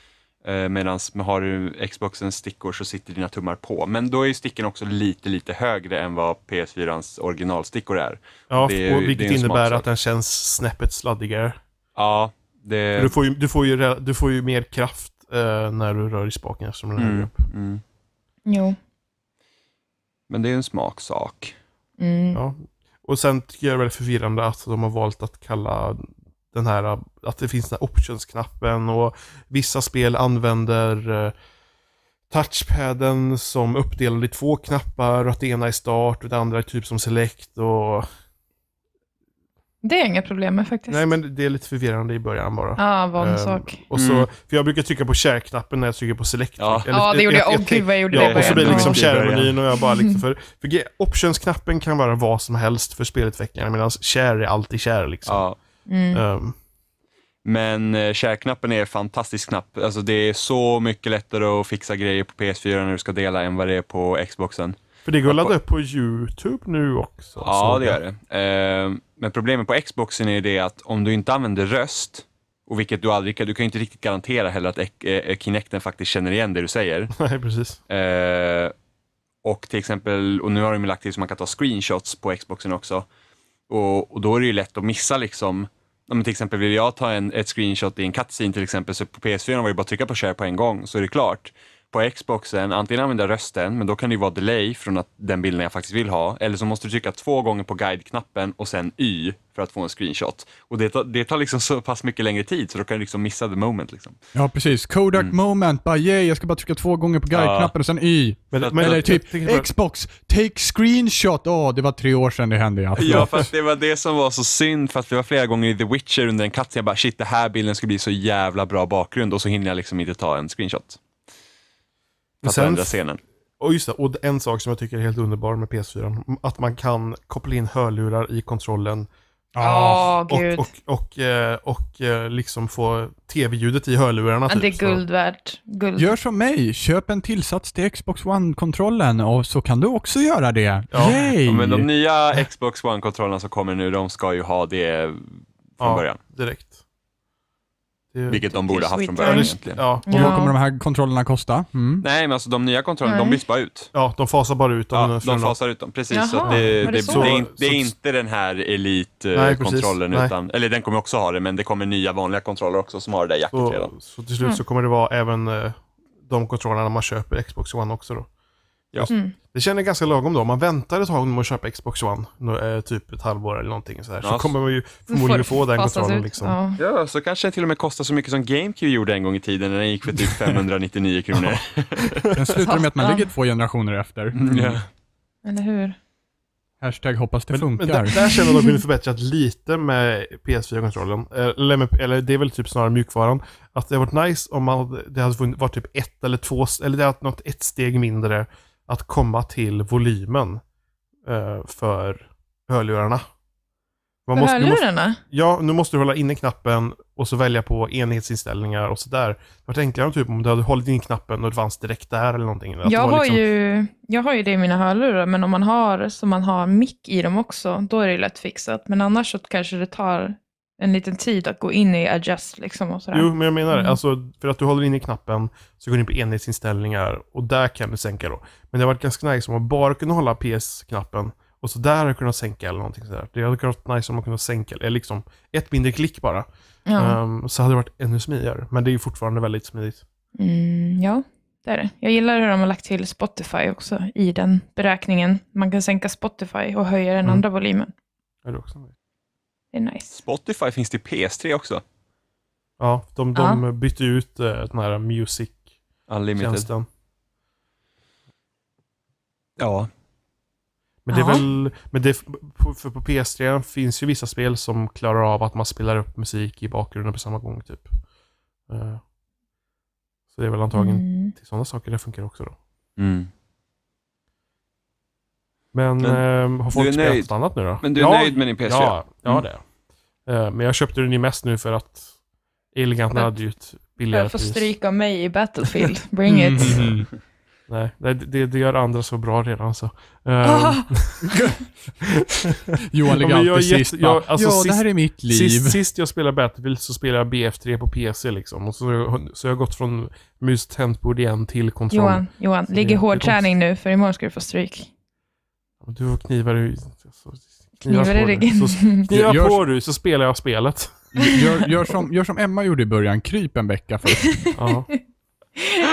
Eh, Medan har du Xboxens stickor så sitter dina tummar på. Men då är ju sticken också lite, lite högre än vad PS4ans originalstickor är. Ja, det är ju- och det vilket är innebär smaksak. att den känns snäppet sladdigare. Ja, det... Du får, ju, du, får ju, du får ju mer kraft eh, när du rör i spaken eftersom den är mm, upp. mm. Jo. Men det är en smaksak. Mm. Ja. Och sen tycker jag det är väldigt förvirrande att de har valt att kalla den här, att det finns den här optionsknappen och vissa spel använder eh, touchpaden som uppdelad i två knappar och att det ena är start och det andra är typ som select och det är inga problem med faktiskt. Nej, men det är lite förvirrande i början bara. Ja, ah, vanlig ehm, sak. och så, mm. För jag brukar trycka på share-knappen när jag trycker på select. Ja, eller, typ. ja det gjorde jag. Åh gud vad jag gjorde ja, det i början. Och så blir det liksom share-menyn och jag bara liksom <laughs> för... för Options-knappen kan vara vad som helst för spelutvecklarna medan share är alltid share liksom. Ja. Mm. Ehm. Men eh, share-knappen är fantastisk knapp. Alltså, det är så mycket lättare att fixa grejer på PS4 när du ska dela än vad det är på Xboxen. För det går att ladda upp på YouTube nu också. Ja, det gör det. Eh, men problemet på Xboxen är det att om du inte använder röst, och vilket du aldrig kan, du kan inte riktigt garantera heller att eh, eh, Kinecten faktiskt känner igen det du säger. <laughs> Nej, precis. Eh, och till exempel, och nu har de lagt till så man kan ta screenshots på Xboxen också. Och, och då är det ju lätt att missa liksom, om till exempel vill jag ta en, ett screenshot i en cutscene till exempel, så på PS4 var det bara att trycka på share på en gång så är det klart på Xboxen antingen använda rösten, men då kan det ju vara delay från att den bilden jag faktiskt vill ha. Eller så måste du trycka två gånger på guide-knappen och sen Y för att få en screenshot. Och det tar, det tar liksom så pass mycket längre tid så då kan du liksom missa the moment. Liksom. Ja, precis. Kodak mm. moment, bara yeah, jag ska bara trycka två gånger på guide-knappen ja. och sen Y. Men, men, Eller typ bara... Xbox, take screenshot. Åh, oh, det var tre år sedan det hände. Ja, ja fast det var det som var så synd, för att det var flera gånger i The Witcher under en katt jag bara shit, den här bilden ska bli så jävla bra bakgrund och så hinner jag liksom inte ta en screenshot. För Att ändra scenen. Och just det, och en sak som jag tycker är helt underbar med PS4. Att man kan koppla in hörlurar i kontrollen. Oh, och, gud. Och, och, eh, och, och eh, liksom få tv-ljudet i hörlurarna. Typ. Det är typ, guld värt. Guld. Gör som mig, köp en tillsats till Xbox One-kontrollen och så kan du också göra det. Ja. Yay! Ja, men de nya Xbox One-kontrollerna som kommer nu, de ska ju ha det från ja, början. direkt. Vilket de borde ha haft från början egentligen. Ja. Och vad kommer de här kontrollerna kosta? Mm. Nej, men alltså de nya kontrollerna, Nej. de byts bara ut. Ja, de fasar bara ut dem. Ja, de fasar ut dem, precis. Jaha, så det, det, så? Är, det, är, inte den här elitkontrollen, utan, eller den kommer också ha det, men det kommer nya vanliga kontroller också som har det där jacket så, redan. Så till slut mm. så kommer det vara även eh, de kontrollerna man köper Xbox One också då? Ja. Mm. Det känner jag ganska lagom då. Om man väntar ett tag med att köpa Xbox One, eh, typ ett halvår eller någonting så, här, så kommer man ju förmodligen få den kontrollen. Liksom. Ja. ja. så kanske det till och med kostar så mycket som GameCube gjorde en gång i tiden när den gick för typ 599 <laughs> kronor. Sen slutar med att man ligger två generationer efter. Mm. Ja. Mm. Eller hur? Hashtag hoppas det men, funkar. Men där, där känner de att förbättrat lite med PS4-kontrollen. Eh, eller, eller det är väl typ snarare mjukvaran. Att det hade varit nice om man, det hade varit typ ett eller två, eller det hade varit något ett steg mindre att komma till volymen eh, för hörlurarna. Man för måste, hörlurarna? Måste, ja, nu måste du hålla inne knappen och så välja på enhetsinställningar och sådär. Det hade varit enklare typ, om du hade hållit in knappen och det fanns direkt där eller någonting. Eller jag, har liksom... ju, jag har ju det i mina hörlurar, men om man har så man har mick i dem också, då är det ju lätt fixat. Men annars så kanske det tar en liten tid att gå in i adjust liksom och sådär. Jo, men jag menar det. Mm. Alltså, för att du håller inne knappen så går du in på enhetsinställningar och där kan du sänka då. Men det har varit ganska nice om man bara kunde hålla PS-knappen och så där har jag kunnat sänka eller någonting sådär. Det hade varit nice om man kunde sänka, eller liksom ett mindre klick bara. Ja. Um, så hade det varit ännu smidigare. Men det är ju fortfarande väldigt smidigt. Mm, ja, det är det. Jag gillar hur de har lagt till Spotify också i den beräkningen. Man kan sänka Spotify och höja den mm. andra volymen. Är det också nice? Det är nice. Spotify finns till PS3 också. Ja, de, de ja. bytte ut eh, den här music-tjänsten. Ja. Men det är väl, men det, för på PS3 finns ju vissa spel som klarar av att man spelar upp musik i bakgrunden på samma gång typ. Eh, så det är väl antagligen mm. till sådana saker det funkar också då. Mm. Men, men eh, har folk spelat något annat nu då? Men du är ja, nöjd med din PC? Ja, ja mm. det är ehm, Men jag köpte den ju mest nu för att Elegant hade ju ett billigare pris. Jag får stryka mig i Battlefield. <laughs> Bring it. Mm. mm. Nej, det, det, det, gör andra så bra redan så. Ehm. Ah! <laughs> Johan ligger alltid jag sist jag, alltså, Ja, sist, det här är mitt liv. Sist, sist jag spelade Battlefield så spelade jag BF3 på PC liksom. Och så, så jag har gått från mus igen till kontroll. Johan, Johan, ligger hårdträning nu för imorgon ska du få stryk. Du har knivar i... Alltså, knivar, i ryggen. knivar <laughs> på du, så spelar jag spelet. Gör, gör, som, gör som Emma gjorde i början, kryp en vecka först.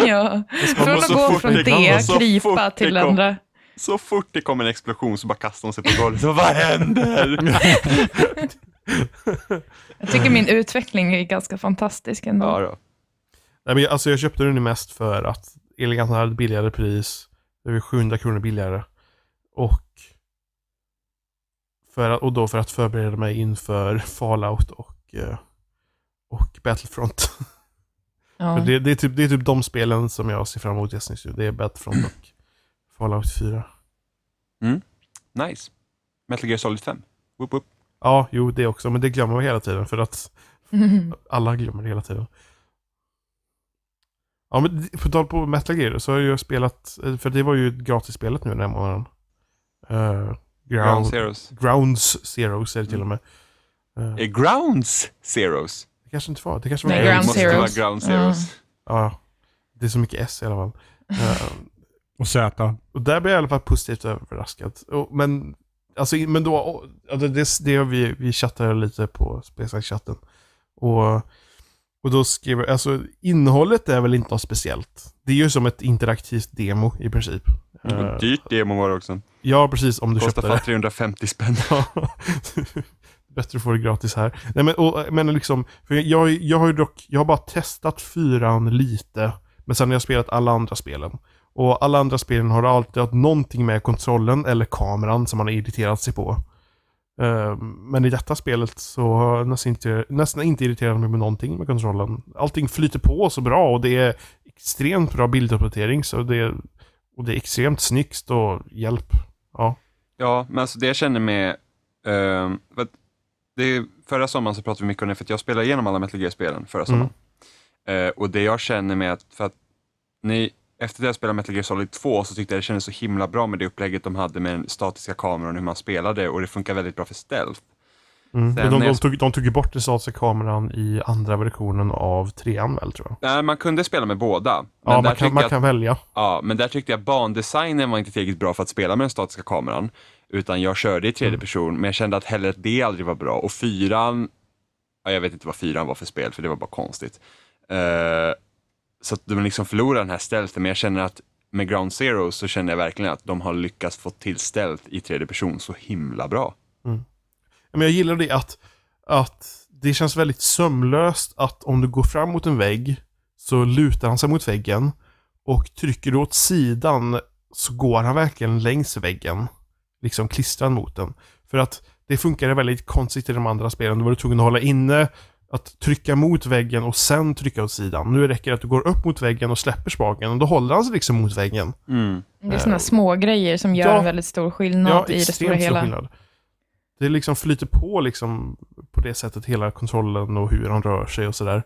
ja. Från att gå från det, det krypa till kom, andra. Så fort det kom en explosion så bara kastade hon sig på golvet. Vad händer? <laughs> jag tycker min utveckling är ganska fantastisk ändå. Ja, Nej, men jag, alltså jag köpte den mest för att Elegant hade ett billigare pris. Det var 700 kronor billigare. Och, för, och då för att förbereda mig inför Fallout och, eh, och Battlefront. Ja. Det, det, är typ, det är typ de spelen som jag ser fram emot just nu. Det är Battlefront och Fallout 4. Mm. Nice. Metal Gear Solid 5. Woop, woop. Ja, jo det också. Men det glömmer man hela tiden för att <laughs> alla glömmer det hela tiden. Ja, men på tal på Metal Gear så har jag spelat, eh, för det var ju gratisspelet nu den här månaden. Uh, ground, ground Zeros. Grounds Zeros är det till och mm. med. Uh, är Grounds Zeros? Det kanske inte var. Det kanske var Nej, Ground Zeros. Måste vara Ground Zeros. Ja, uh. det är så mycket S i alla fall. <laughs> Eh, och Z. Och där blev jag i alla fall positivt överraskad. Och, men, alltså, men då, alltså, det, det, vi, vi chattade lite på Spacex-chatten. Och och då skriver, alltså innehållet är väl inte något speciellt. Det är ju som ett interaktivt demo i princip. Och dyrt demo var det också. Ja, precis. Om du köpte det. Kostar 350 spänn. <laughs> Bättre att få det gratis här. Nej, men, och, men liksom, för jag, jag har ju dock, jag har bara testat fyran lite. Men sen har jag spelat alla andra spelen. Och alla andra spelen har alltid haft någonting med kontrollen eller kameran som man har irriterat sig på. Ehm, men i detta spelet så har jag nästan inte, nästan inte irriterat mig med någonting med kontrollen. Allting flyter på så bra och det är extremt bra bilduppdatering så det, och det är extremt snyggt och hjälp. Ja. Ja, men alltså det jag känner med... Uh, det, förra sommaren så pratade vi mycket om det, för att jag spelade igenom alla Metal Gear-spelen förra mm. sommaren. Mm. Uh, och det jag känner med att, för att ni, efter att jag spelade Metal Gear Solid 2 så tyckte jag det kändes så himla bra med det upplägget de hade med den statiska kameran och hur man spelade och det funkar väldigt bra för stealth. Mm. Sen de, de, tog, de tog ju bort SAC-kameran i andra versionen av trean väl tror jag? Nej, man kunde spela med båda. ja, man kan, man kan välja. Ja, men där tyckte jag bandesignen var inte tillräckligt bra för att spela med den statiska kameran. Utan jag körde i tredje mm. person, men jag kände att heller att det aldrig var bra. Och fyran, ja, jag vet inte vad fyran var för spel, för det var bara konstigt. Uh, så att de liksom förlorar den här stealthen, men jag känner att med Ground Zero så känner jag verkligen att de har lyckats få till stealth i tredje person så himla bra men jag gillar det att, att det känns väldigt sömlöst att om du går fram mot en vägg så lutar han sig mot väggen och trycker du åt sidan så går han verkligen längs väggen. Liksom klistrad mot den. För att det funkade väldigt konstigt i de andra spelen. Då var du tvungen att hålla inne, att trycka mot väggen och sen trycka åt sidan. Nu räcker det att du går upp mot väggen och släpper spaken och då håller han sig liksom mot väggen. Mm. Det är sådana eh, små grejer som gör ja, väldigt stor skillnad ja, i det stora hela. Skillnad det liksom flyter på liksom på det sättet, hela kontrollen och hur han rör sig och sådär.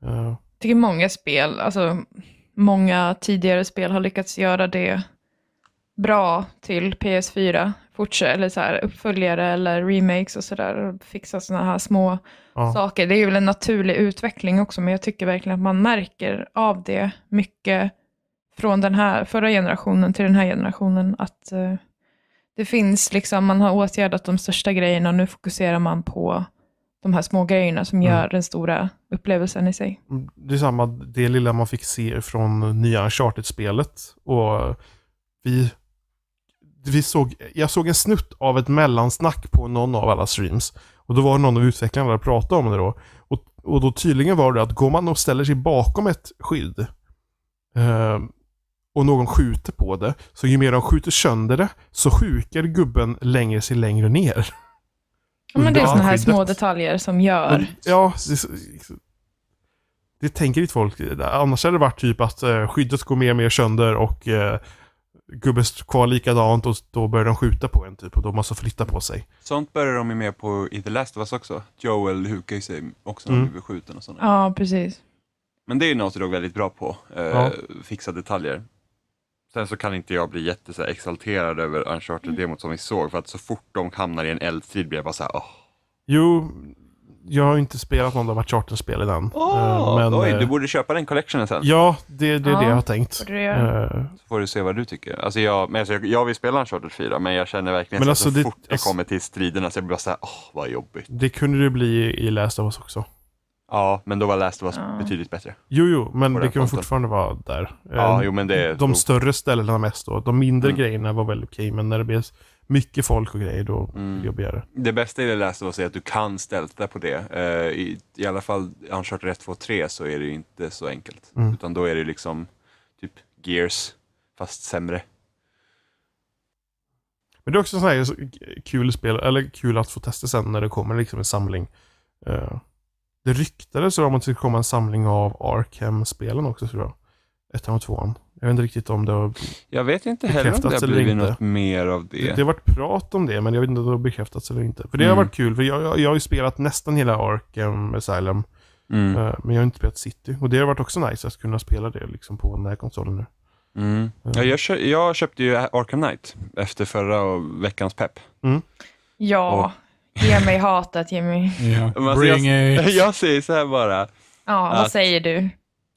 Jag eh, tycker många spel, alltså många tidigare spel har lyckats göra det bra till PS4, forts eller så här, uppföljare eller remakes och sådär, fixa sådana här små ja. saker. Det är väl en naturlig utveckling också, men jag tycker verkligen att man märker av det mycket från den här förra generationen till den här generationen, att eh, det finns liksom, man har åtgärdat de största grejerna och nu fokuserar man på de här små grejerna som mm. gör mm. den stora upplevelsen i sig. Mm, det är samma, det lilla man fick se från nya Uncharted-spelet. Och vi, vi såg, jag såg en snutt av ett mellansnack på någon av alla streams. Och då var det någon av utvecklarna där och pratade om det då. Och, och då tydligen var det att går man och ställer sig bakom ett skydd, eh, och någon skjuter på det. Så ju mer de skjuter sönder det så sjukar gubben längre sig längre ner. Ja, men det är sådana här små detaljer som gör... Men, ja, det, det, tänker inte folk. Annars hade det varit typ att eh, skyddet går mer och mer sönder och eh, gubben står kvar likadant och då börjar de skjuta på en typ och då måste flytta på sig. Sånt börjar de ju med på i The Last of Us också. Joel hukar ju sig också när mm. han mm. blir skjuten och sådana. Ja, precis. Men det är ju något du Dog väldigt bra på. Eh, ja. Fixa detaljer. Sen så kan inte jag bli jätte exalterad över Uncharted-demot mm. som vi såg, för att så fort de hamnar i en eldstrid blir jag bara såhär åh. Jo, jag har inte spelat någon av Uncharted-spelen än. Oh, eh, men, oj, du eh, borde köpa den collectionen sen. Ja, det, det är ja, det jag har tänkt. Eh, så får du se vad du tycker. Alltså jag, men alltså jag, jag vill spela Uncharted 4, men jag känner verkligen men så, alltså, så det, fort jag alltså, kommer till striderna så jag blir bara såhär, åh, vad jobbigt. Det kunde det bli i Last of Us också. Ja, men då var Last of Us ja. betydligt bättre. Jo, jo, men det kan fortfarande vara där. Ja, ehm, jo, men det de nog... större ställena mest då. De mindre mm. grejerna var väl okej, men när det blir mycket folk och grejer, då blir mm. det jobbigare. Det bästa i det Last of Us är att du kan ställa på det. Uh, i, i, alla fall Uncharted 1, 2, 3 så är det ju inte så enkelt. Mm. Utan då är det liksom typ Gears, fast sämre. Men det är också så här, så kul spel, eller kul att få testa sen när det kommer liksom en samling. Uh. Det ryktades om att det skulle komma en samling av Arkham-spelen också tror jag. Ettan och tvåan. Jag vet inte riktigt om det har Jag vet inte heller om det har blivit något mer av det. det. det. har varit prat om det, men jag vet inte om det har bekräftats eller inte. För det mm. har varit kul, för jag, jag, jag har ju spelat nästan hela Arkham Asylum. Mm. Eh, men jag har inte spelat City. Och det har varit också nice att kunna spela det liksom på den här konsolen nu. Mm. Eh. Ja, jag, köpte, jag köpte ju Arkham Knight efter förra veckans pepp. Mm. Ja. Och Ge mig hatet Jimmy. Ja, Men alltså, jag, it. <laughs> jag säger så här bara. Ja, vad säger du?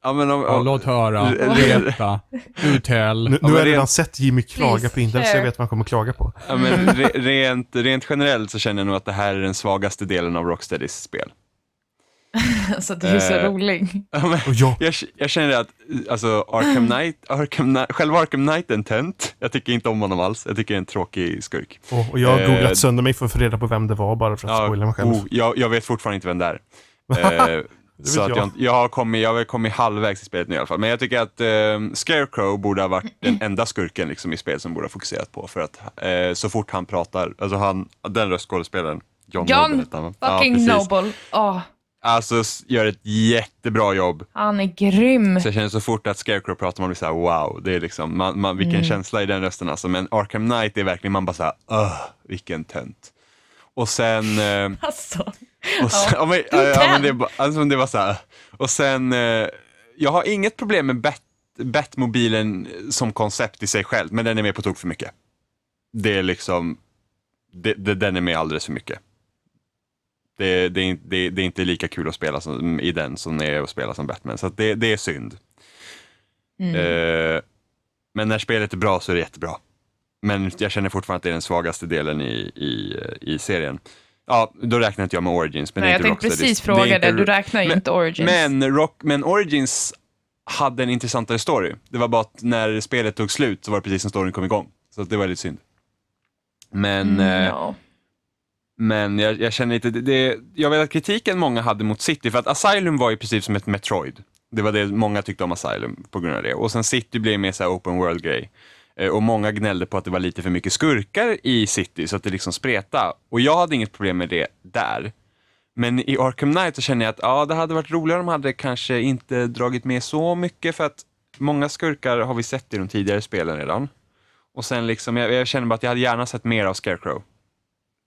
Ja, men om, Ja, låt höra. <laughs> Re- Berätta. Uthäll. Nu, nu har jag redan sett Jimmy klaga Please, på internet så jag vet vad han kommer klaga på. ja, men re, rent, rent generellt så känner jag nog att det här är den svagaste delen av Rocksteadys spel alltså <laughs> du är så eh, rolig. <laughs> jag, jag, känner att alltså, Arkham Knight, Arkham själva Arkham Knight är en tönt. Jag tycker inte om honom alls. Jag tycker det är en tråkig skurk. Oh, och jag har eh, googlat eh, sönder mig för att få reda på vem det var bara för att ja, spoila mig själv. Oh, jag, jag, vet fortfarande inte vem det är. <laughs> Eh, så jag. Jag, jag, har kommit, jag har kommit halvvägs i spelet nu i alla fall. Men jag tycker att eh, Scarecrow borde ha varit den enda skurken liksom, i spelet som borde ha fokuserat på. För att eh, så fort han pratar, alltså han, den röstskådespelaren, John, John Noble, fucking ja, Noble. Oh. Alltså gör ett jättebra jobb. Han är grym. Så jag känner så fort att Scarecrow pratar man blir såhär wow, det är liksom, man, man, vilken mm. känsla i den rösten alltså. Men Arkham Knight är verkligen, man bara såhär, öh, vilken tönt. Och sen... Eh, alltså. det, var såhär. Och sen, eh, jag har inget problem med Bat, Batmobilen som koncept i sig själv, men den är med på tok för mycket. Det är liksom, det, det, den är med alldeles för mycket. Det, det, det, det, är inte lika kul att spela som, i den som det är att spela som Batman, så det, är synd. Mm. Eh, men när spelet är bra så är det jättebra. Men jag känner fortfarande att det är den svagaste delen i, i, i serien. Ja, då räknar inte jag med Origins. Men Nej, jag tänkte precis fråga det, du räknar ju inte Origins. Men, rock, men Origins hade en intressantare story. Det var bara att när spelet tog slut så var det precis när storyn kom igång. Så det var lite synd. Men... Mm, eh, ja. Men jag, jag känner inte, det, det, jag vet att kritiken många hade mot City, för att Asylum var ju precis som ett Metroid. Det var det många tyckte om Asylum på grund av det. Och sen City blev mer så open world-grej. Eh, och många gnällde på att det var lite för mycket skurkar i City, så att det liksom spreta. Och jag hade inget problem med det där. Men i Arkham Knight så känner jag att ja, det hade varit roligare om de hade kanske inte dragit med så mycket, för att många skurkar har vi sett i de tidigare spelen redan. Och sen liksom, jag, jag känner bara att jag hade gärna sett mer av Scarecrow.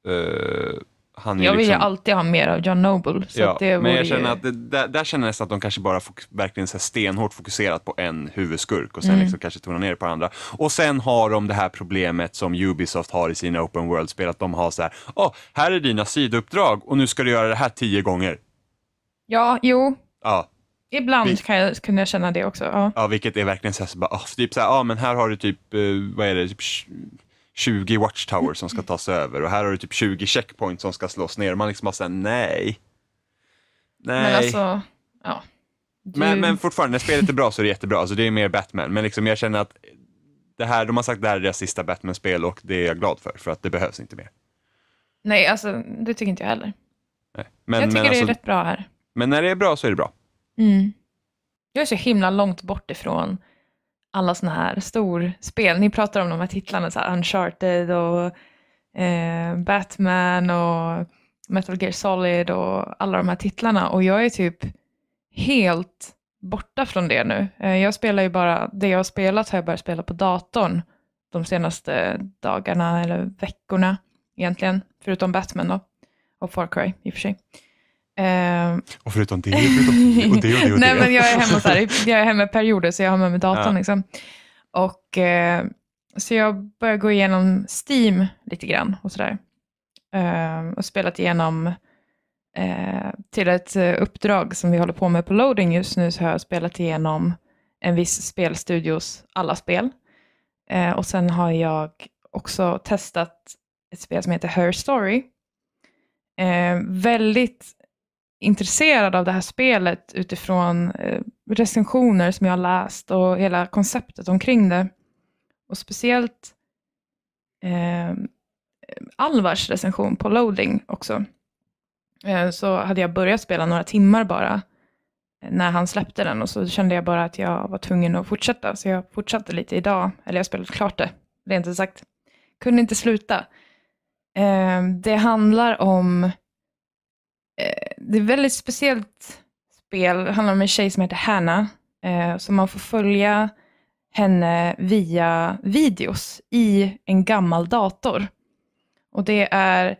Uh, han är jag vill liksom... ju alltid ha mer av John Noble. Så ja, det men jag känner ju... att det, där, där känner jag nästan att de kanske bara fok- verkligen så stenhårt fokuserat på en huvudskurk och sen mm. liksom kanske tonar ner på andra. Och sen har de det här problemet som Ubisoft har i sina open world-spel, att de har så här, oh, här är dina sidouppdrag och nu ska du göra det här tio gånger. Ja, jo. Ja. Ibland Vi... kan jag, kunde jag känna det också. Ja, ja vilket är verkligen så här, så bara, oh, typ så här, ja men här har du typ, eh, vad är det, typ 20 watchtowers som ska tas över och här har du typ 20 checkpoints som ska slås ner. Man liksom bara säger nej. Nej. Men alltså, ja. Du... Men, men fortfarande, när spelet är bra så är det jättebra. Alltså, det är mer Batman, men liksom, jag känner att det här, de har sagt att det här är deras sista Batman-spel och det är jag glad för, för att det behövs inte mer. Nej, alltså det tycker inte jag heller. Nej. Men, jag tycker men, alltså, det är alltså- rätt bra här. Men när det är bra så är det bra. Mm. Jag är så himla långt bort ifrån alla sådana här storspel. Ni pratar om de här titlarna, så här Uncharted och eh, Batman och Metal Gear Solid och alla de här titlarna och jag är typ helt borta från det nu. Eh, jag spelar ju bara, det jag har spelat har jag börjat spela på datorn de senaste dagarna eller veckorna egentligen, förutom Batman då, och Far Cry i och för sig. Uh, och förutom det, förutom det och det och det. Och <laughs> Nej, men jag är hemma så här, <laughs> jag är hemma perioder så jag har med mig datorn. Ja. Liksom. Och, uh, så jag börjar gå igenom Steam lite grann och sådär. Uh, och spelat igenom eh, till ett eh, uppdrag som vi håller på med på loading just nu så har jag spelat igenom en viss spelstudios alla spel. och sen har jag också testat ett spel som heter Her Story. Ehm, väldigt intresserad av det här spelet utifrån eh, recensioner som jag har läst och hela konceptet omkring det. Och speciellt eh, Alvars recension på loading också. Eh, så hade jag börjat spela några timmar bara eh, när han släppte den och så kände jag bara att jag var tvungen att fortsätta, så jag fortsatte lite idag, eller jag spelade klart det, rent ut sagt. Kunde inte sluta. Eh, det handlar om Eh, det är ett väldigt speciellt spel. Det handlar om en tjej som heter Hanna. Eh, så man får följa henne via videos i en gammal dator. Och det är,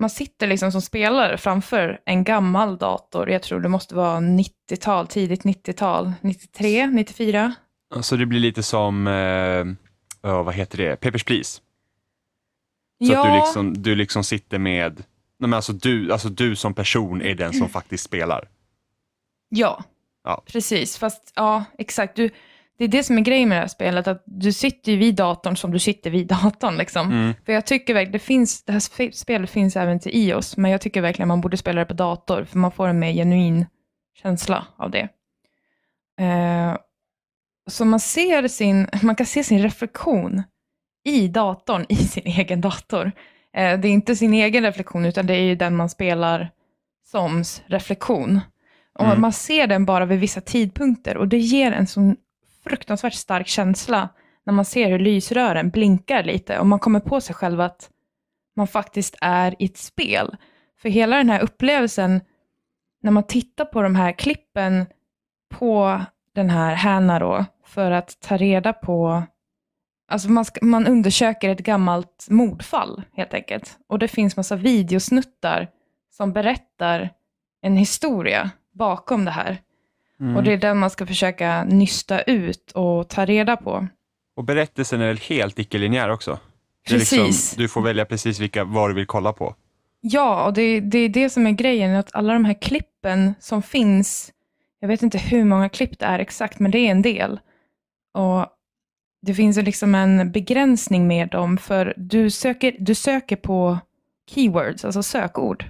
man sitter liksom som spelare framför en gammal dator. Jag tror det måste vara 90-tal, tidigt 90-tal, 93, 94. Så det blir lite som, eh, vad heter det, Papers, Please? Så ja. att du liksom, du liksom sitter med Nej, men alltså, du, alltså du som person är den som faktiskt spelar. Ja, ja. precis. Fast ja, exakt. Du, det är det som är grejen med det här spelet, att du sitter ju vid datorn som du sitter vid <laughs> datorn. Liksom. Mm. För jag tycker verkligen, det, finns, det här spelet finns även till iOS, men jag tycker verkligen man borde spela det på dator, för man får en mer genuin känsla av det. Eh, så man, ser sin, <laughs> man kan se sin reflektion i datorn, i sin egen dator. Eh, det är inte sin egen reflektion, utan det är ju den man spelar soms reflektion. Och mm. Man ser den bara vid vissa tidpunkter och det ger en sån fruktansvärt stark känsla när man ser hur lysrören blinkar lite och man kommer på sig själv att man faktiskt är i ett spel. För hela den här upplevelsen, när man tittar på de här klippen på den här Hanna då, för att ta reda på Alltså man, ska, man undersöker ett gammalt mordfall helt enkelt. Och det finns massa videosnuttar som berättar en historia bakom det här. Mm. Och det är den man ska försöka nysta ut och ta reda på. Och berättelsen är väl helt icke-linjär också? Liksom, precis. Liksom, du får välja precis vilka, vad du vill kolla på. Ja, och det, det är det som är grejen, att alla de här klippen som finns, jag vet inte hur många klipp det är exakt, men det är en del. Och det finns ju liksom en begränsning med dem, för du söker, du söker på keywords, alltså sökord.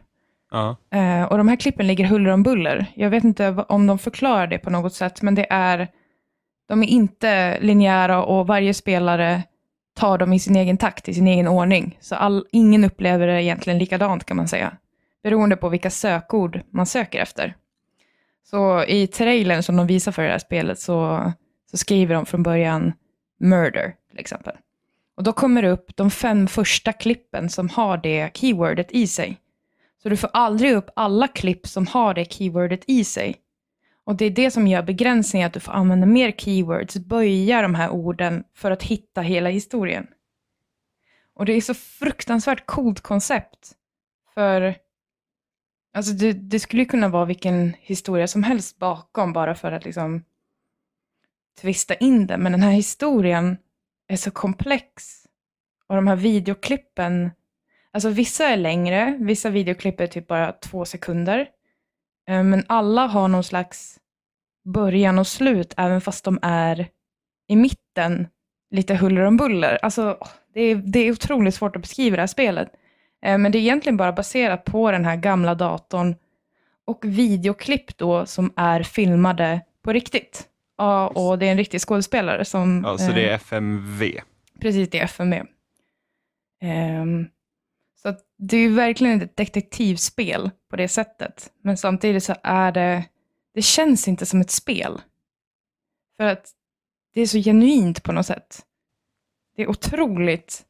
Ja. Uh, och de här klippen ligger huller om buller. Jag vet inte om de förklarar det på något sätt, men det är, de är inte linjära och varje spelare tar dem i sin egen takt, i sin egen ordning. Så all, ingen upplever det egentligen likadant kan man säga, beroende på vilka sökord man söker efter. Så i trailern som de visar för det här spelet så, så skriver de från början murder till exempel. Och då kommer det upp de fem första klippen som har det keywordet i sig. Så du får aldrig upp alla klipp som har det keywordet i sig. Och det är det som gör begränsningen, att du får använda mer keywords, böja de här orden för att hitta hela historien. Och det är så fruktansvärt coolt koncept. För alltså det, det skulle kunna vara vilken historia som helst bakom, bara för att liksom twista in det, men den här historien är så komplex. Och de här videoklippen, alltså vissa är längre, vissa videoklipp är typ bara två sekunder. Eh, men alla har någon slags början och slut, även fast de är i mitten, lite huller om buller. Alltså, det är, det är otroligt svårt att beskriva det här spelet. Eh, men det är egentligen bara baserat på den här gamla datorn och videoklipp då som är filmade på riktigt. Ja, och det är en riktig skådespelare som... Ja, så det är eh, FMV. Precis, det är FMV. Um, ehm, så det är verkligen ett detektivspel på det sättet. Men samtidigt så är det, det känns inte som ett spel. För att det är så genuint på något sätt. Det är otroligt,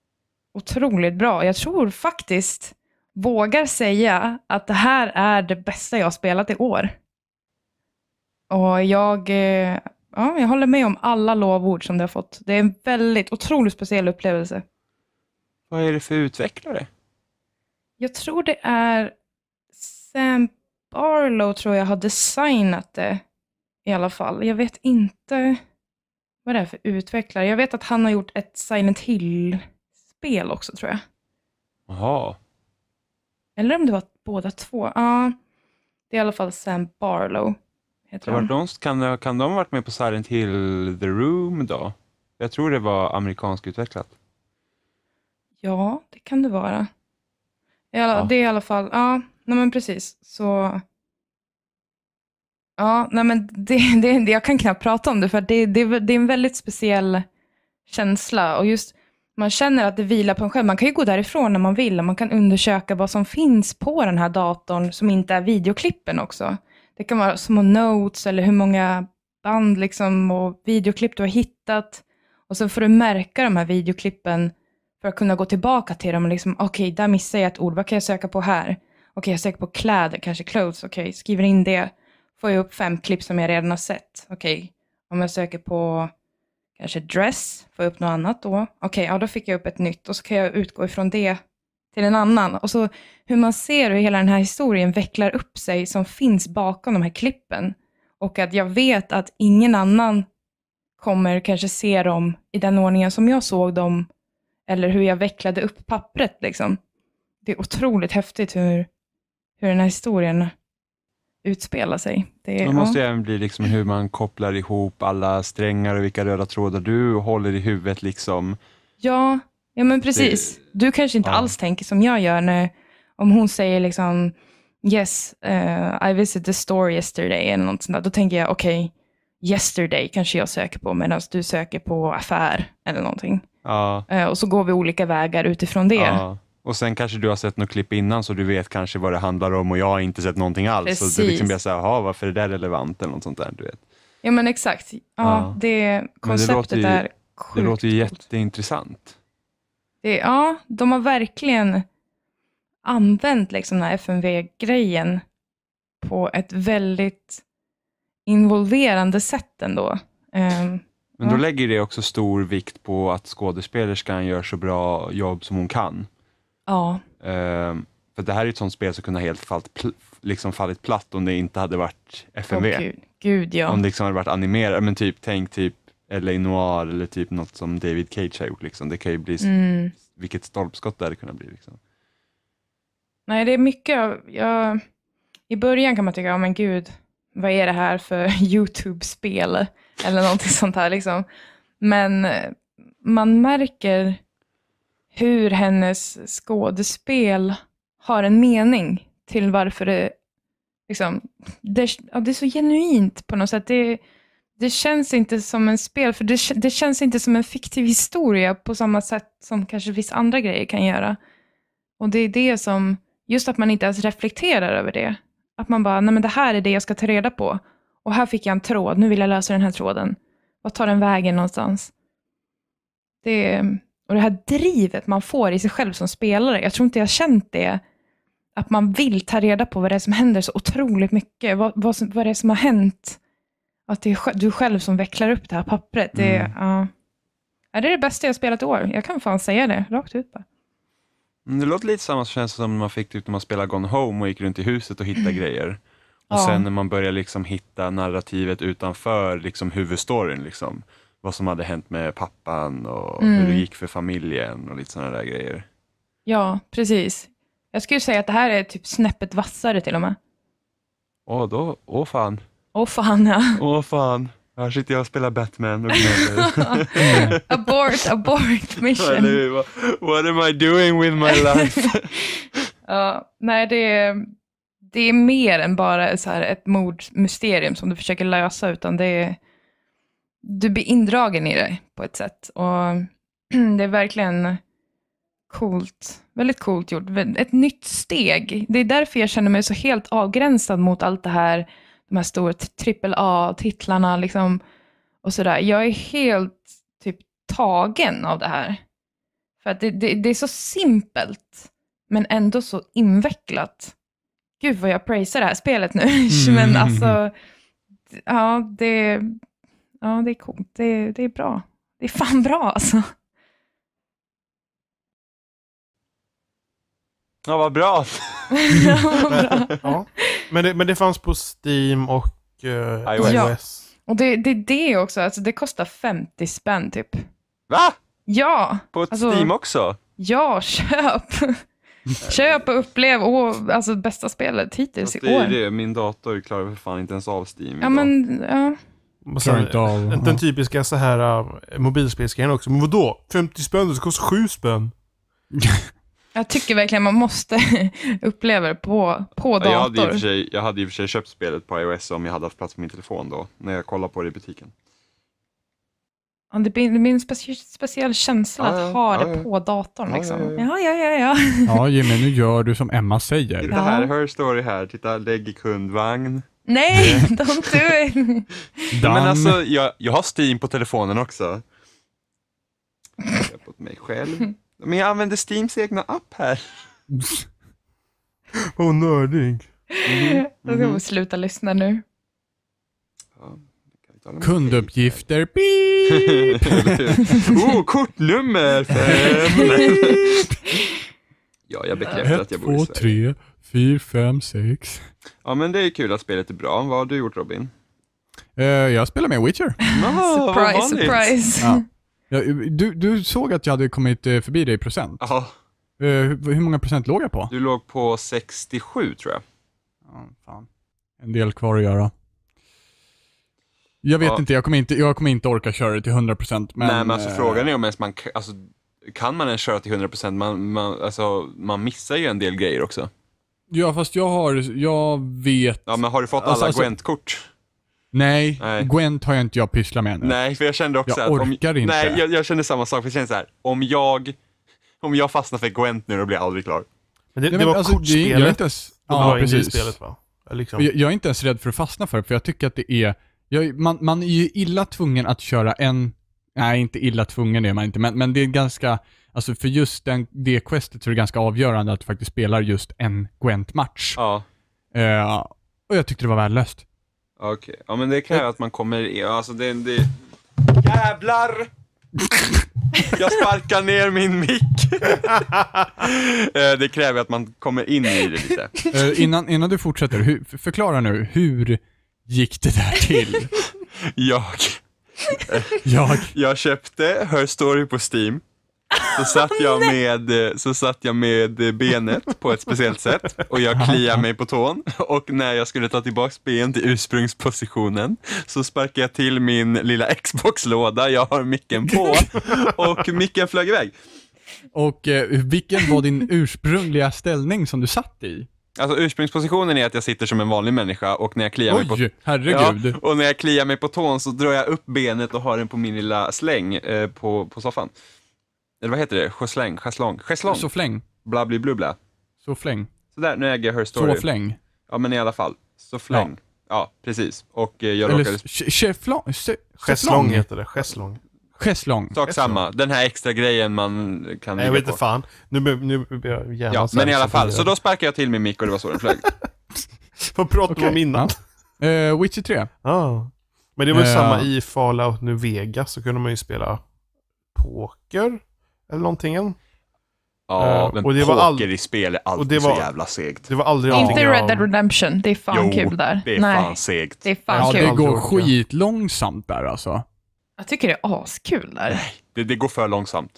otroligt bra. Jag tror faktiskt, vågar säga att det här är det bästa jag har spelat i år. Och jag eh, Ja, jag håller med om alla lovord som det har fått. Det är en väldigt otroligt speciell upplevelse. Vad är det för utvecklare? Jag tror det är Sam Barlow tror jag har designat det i alla fall. Jag vet inte vad det är för utvecklare. Jag vet att han har gjort ett Silent Hill-spel också tror jag. Jaha. Eller om det var båda två. Ja, det är i alla fall Sam Barlow. Var de, kan, kan de ha varit med på Silent Hill The Room då? Jag tror det var amerikanskt utvecklat. Ja, det kan det vara. Alla, ja. Det är i alla fall, ja, nej men precis. Så... Ja, nej men det, <laughs> det, jag kan knappt prata om det, för det, det, det är en väldigt speciell känsla. Och just man känner att det vilar på en själv. Man kan ju gå därifrån när man vill och man kan undersöka vad som finns på den här datorn som inte är videoklippen också. Det kan vara små notes eller hur många band liksom och videoklipp du har hittat. Och så får du märka de här videoklippen för att kunna gå tillbaka till dem. och Liksom, Okej, okay, där missade jag ett ord. Vad kan jag söka på här? Okej, okay, jag söker på kläder, kanske clothes. Okej, okay, skriver in det. Får jag upp fem klipp som jag redan har sett. Okej, om jag söker på kanske dress, får jag upp något annat då. Okej, ja, då fick jag upp ett nytt och så kan jag utgå ifrån det till en annan. Och så hur man ser hur hela den här historien vecklar upp sig som finns bakom de här klippen. Och att jag vet att ingen annan kommer kanske se dem i den ordningen som jag såg dem, eller hur jag vecklade upp pappret. Liksom. Det är otroligt häftigt hur, hur den här historien utspelar sig. Det är, man måste ja. även bli liksom hur man kopplar ihop alla strängar och vilka röda trådar du håller i huvudet. Liksom. Ja, Ja, men precis. Det, du kanske inte ja. alls tänker som jag gör när, om hon säger liksom Yes, uh, I visited the store yesterday eller något sånt där. Då tänker jag okej, okay, yesterday kanske jag söker på medan du söker på affär eller någonting. Ja. Uh, och så går vi olika vägar utifrån det. Ja. Och sen kanske du har sett något klipp innan så du vet kanske vad det handlar om och jag har inte sett någonting alls. Liksom precis. Så du liksom blir så här, jaha, varför är det där relevant eller något sånt där. Du vet. Ja men exakt. Ja, ja. Det konceptet men det låter ju, är sjukt. Det låter ju jätteintressant. Det, ja, de har verkligen använt liksom den här FMV-grejen på ett väldigt involverande sätt ändå. Um, men då ja. lägger det också stor vikt på att skådespelerskan gör så bra jobb som hon kan. Ja. Um, för det här är ett sånt spel som kunde ha helt fallit, pl liksom fallit platt om det inte hade varit FMV. Oh, gud. gud ja. Om det liksom hade varit animerat, men typ, tänk typ LA Noir eller typ något som David Cage har gjort. Liksom. Det kan ju bli mm. vilket stolpskott det hade kunnat bli. Liksom. Nej, det är mycket av, jag, i början kan man tycka, oh, men gud, vad är det här för <laughs> YouTube-spel? Eller någonting <laughs> sånt här. Liksom. Men eh, man märker hur hennes skådespel har en mening till varför det, liksom, det, ja, det är så genuint på något sätt. Det, det känns inte som en spel, för det, det känns inte som en fiktiv historia på samma sätt som kanske vissa andra grejer kan göra. Och det är det som, just att man inte ens reflekterar över det. Att man bara, nej men det här är det jag ska ta reda på. Och här fick jag en tråd, nu vill jag lösa den här tråden. Vad tar den vägen någonstans? Det, och det här drivet man får i sig själv som spelare, jag tror inte jag känt det. Att man vill ta reda på vad det är som händer så otroligt mycket. Vad, vad, vad det är som har hänt att det är du själv som vecklar upp det här pappret. Det, mm. ja. Ja, det är det bästa jag spelat i år. Jag kan fan säga det, rakt ut bara. Mm, det låter lite samma känsla som man fick typ, när man spelade Gone Home och gick runt i huset och hittade <clears throat> grejer. Och ja. sen när man började liksom hitta narrativet utanför liksom huvudstoryn. Liksom. Vad som hade hänt med pappan och mm. hur det mm. gick för familjen och lite sådana där grejer. Ja, precis. Jag skulle säga att det här är typ snäppet vassare till och med. Åh, då, åh fan. Åh oh, fan ja. Åh oh, fan. Här sitter jag och spelar Batman och gnäller. <laughs> abort, abort mission. What am I doing with my life? <laughs> ja, nej, det är, det är mer än bara så här ett mordmysterium som du försöker lösa, utan det är, du blir indragen i det på ett sätt. Och <clears throat> Det är verkligen coolt, väldigt coolt gjort. Ett nytt steg. Det är därför jag känner mig så helt avgränsad mot allt det här de här stora trippel A-titlarna liksom, och sådär. Jag är helt typ tagen av det här. För att det, det, det är så simpelt, men ändå så invecklat. Gud vad jag praisar det här spelet nu, <laughs> mm. men alltså, ja det, ja, det är coolt. Det, det är bra. Det är fan bra alltså. Ja, vad bra. <laughs> ja, Men, det, men det fanns på Steam och uh, iOS. Ja. Och det, det är det också, alltså det kostar 50 spänn typ. Va? Ja. På alltså, Steam också? Ja, köp. köp och upplev och, alltså, bästa spelet hittills i år. Det är det. Min dator klarar för fan inte ens av Steam Ja, men, ja. sen, den, den typiska så här uh, mobilspelsgrejen också. Men vadå? 50 spänn? Det kostar 7 spänn. <laughs> Jag tycker verkligen man måste <laughs> uppleva det på, på dator. Jag hade, i sig, jag hade i och för sig köpt spelet på iOS om jag hade haft plats på min telefon då, när jag kollade på det i butiken. Ja, det blir, en specie, speciell känsla ja, att ha det på datorn. Liksom. Ja, ja, ja, ja. <laughs> Ja, Jimmy, nu gör du som Emma säger. Titta här, hör story här. Titta, lägg i kundvagn. Nej, <laughs> don't do it. Men alltså, jag, jag har Steam på telefonen också. Jag har köpt mig själv. Men jag använder Steams egna app här. <laughs> Åh, oh, nördig. Mm. Mm-hmm. Då ska vi mm-hmm. sluta lyssna nu. Kunduppgifter, <laughs> beep! oh, kortnummer! Fem. <laughs> ja, jag bekräftar att jag bor i Sverige. 2, 3, 4, 5, 6. Ja, men det är kul att spelet är bra. Vad har du gjort Robin? Uh, jag spelar med Witcher. No, surprise, surprise. Ja. Du, du såg att jag hade kommit eh, förbi dig i procent. Ja. Eh, hur, hur många procent låg jag på? Du låg på 67 tror jag. Ja, fan. En del kvar att göra. Jag vet ja. inte, jag kommer inte, jag kommer inte orka köra det till 100% men... Nej men alltså eh, frågan är om ens man, alltså, kan man ens köra till 100%? Man, man, alltså, man missar ju en del grejer också. Ja fast jag har, jag vet... Ja men har du fått alltså, alla alltså, Gwent-kort? Nej, nej, Gwent har jag inte jag pysslat med ännu. Nej, för jag kände också jag att... Om, orkar inte. Nej, jag, jag, kände samma sak. För jag kände såhär, om jag, om jag fastnar för Gwent nu, då blir jag aldrig klar. Men det, nej, det var alltså, kortspelet. Jag är inte ens, ja, precis. Spelet, va? Liksom. Jag, jag, är inte ens rädd för att fastna för det, för jag tycker att det är... Jag, man, man är ju illa tvungen att köra en... Nej, inte illa tvungen är man inte, men, men det är ganska... Alltså för just den, det questet så är det ganska avgörande att du faktiskt spelar just en Gwent-match. Ja. Uh, och jag tyckte det var värdelöst. Okej, okay. ja men det kräver att man kommer i, alltså det, det... Jävlar! Jag sparkar ner min mick. <laughs> Eh, det kräver att man kommer in i det lite. Eh, innan, innan du fortsätter, förklara nu, hur gick det där till? <laughs> Jag... Jag... Jag köpte Her Story på Steam. <laughs> Eh, så satt jag med, så satt jag med benet på ett speciellt sätt och jag <laughs> kliade mig på tån och när jag skulle ta tillbaks ben till ursprungspositionen så sparkade jag till min lilla Xbox-låda jag har micken på <laughs> och micken flög iväg. Och eh, vilken var din ursprungliga ställning som du satt i? Alltså ursprungspositionen är att jag sitter som en vanlig människa och när jag kliar Oj, mig på... herregud! Ja, och när jag kliar mig på tån så drar jag upp benet och har den på min lilla släng eh, på, på soffan. Eller vad heter det? Schäsläng? Schäslong? Schäslong? Soffläng. Blabli blubla. Soffläng. Sådär, nu äger jag Her Story. Såfläng. Ja, men i alla fall. Soffläng. Ja. ja, precis. Och eh, jag Eller råkade... schäflong? Schäslong heter det. Schäslong. Schäslong. Sak samma. Den här extra grejen man kan Nej, jag ligga vet på. inte fan. Nu blir nu, jag Ja, men i alla fall. Så då sparkade jag till min mick och det var så den flög. <laughs> Vad pratade vi om Okej. innan? Eh, Witcher 3. Ah. Men det var ju Ja. samma eh. i Fallout nu Vegas, så kunde man ju spela poker. Eller någonting. Ja, uh, men och det poker var all... i spel är alltid var... så jävla segt. Det var aldrig Inte Red Dead Redemption, det är fan jo, kul där. det är Nej. fan segt. Det är fan ja, kul. det går skitlångsamt där alltså. Jag tycker det är askul där. Nej, det, det går för långsamt.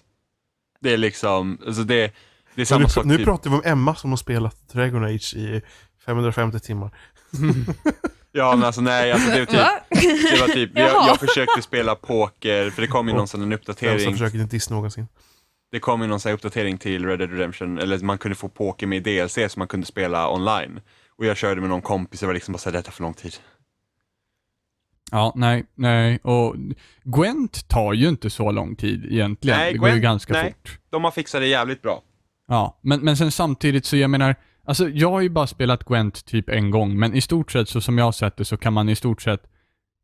Det är liksom, alltså det, det är samma nu, sak. Nu typ. pratar vi om Emma som har spelat Dragon Age i 550 timmar. <laughs> Ja men alltså nej, alltså, det var typ, det var typ <laughs> jag, jag, försökte spela poker, för det kom ju någon sån en uppdatering. Jag försöker inte dissa någonsin det kom ju någon så uppdatering till Red Dead Redemption, eller man kunde få poker med DLC som man kunde spela online. Och jag körde med någon kompis och var liksom bara såhär, detta för lång tid. Ja, nej, nej. Och Gwent tar ju inte så lång tid egentligen. Nej, det går Gwent, ju ganska nej. fort. De har fixat det jävligt bra. Ja, men, men sen samtidigt så jag menar, alltså jag har ju bara spelat Gwent typ en gång, men i stort sett så som jag har sett det så kan man i stort sett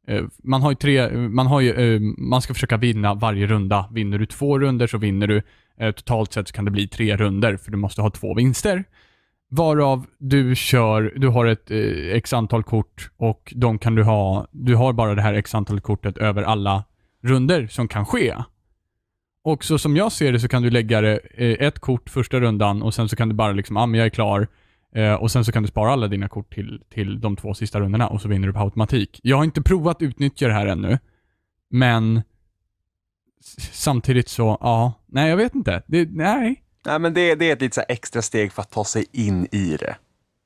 eh, man har ju tre, man har ju, eh, man ska försöka vinna varje runda. Vinner du två runder så vinner du. Eh, totalt sett kan det bli tre runder för du måste ha två vinster. Varav du kör, du har ett eh, x antal kort och de kan du ha, du har bara det här x antal kortet över alla runder som kan ske. Och så som jag ser det så kan du lägga det, eh, ett kort första rundan och sen så kan du bara liksom, ah, men jag är klar. Eh, och sen så kan du spara alla dina kort till, till de två sista rundorna och så vinner du på automatik. Jag har inte provat utnyttja det här ännu, men samtidigt så, ja, nej jag vet inte. Det, nej. Nej men det, det är ett litet så extra steg för att ta sig in i det.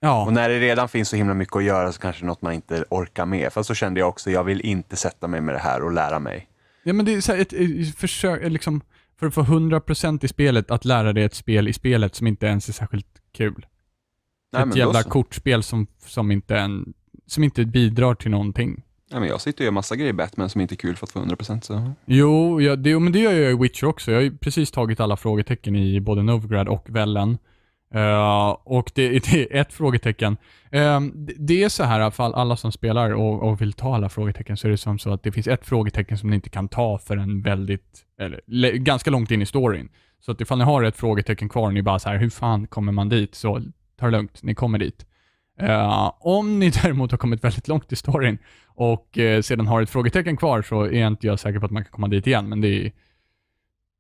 Ja. Och när det redan finns så himla mycket att göra så kanske det är något man inte orkar med. För så kände jag också, jag vill inte sätta mig med det här och lära mig. Ja men det är så ett, ett, försök, eh, liksom, för att få 100% i spelet, att lära dig ett spel i spelet som inte ens är särskilt kul. Nej, ett jävla kortspel som, som, inte en, som inte bidrar till någonting. Ja, men jag sitter och gör massa grejer i Batman som inte är kul för att få 100% så. Jo, ja, det, men det gör jag i Witcher också. Jag har ju precis tagit alla frågetecken i både Novigrad och Vällen. Uh, eh, och det, <laughs> det, är ett frågetecken. Uh, det, är så här, för alla som spelar och, och, vill ta alla frågetecken, så är det som så att det finns ett frågetecken som ni inte kan ta för en väldigt, eller le, ganska långt in i storyn. Så att ifall ni har ett frågetecken kvar och ni bara så här, hur fan kommer man dit? Så ta det lugnt, ni kommer dit. Uh, om ni <laughs> däremot har kommit väldigt långt i storyn och uh, sedan har ett frågetecken kvar så är jag inte jag säker på att man kan komma dit igen, men det,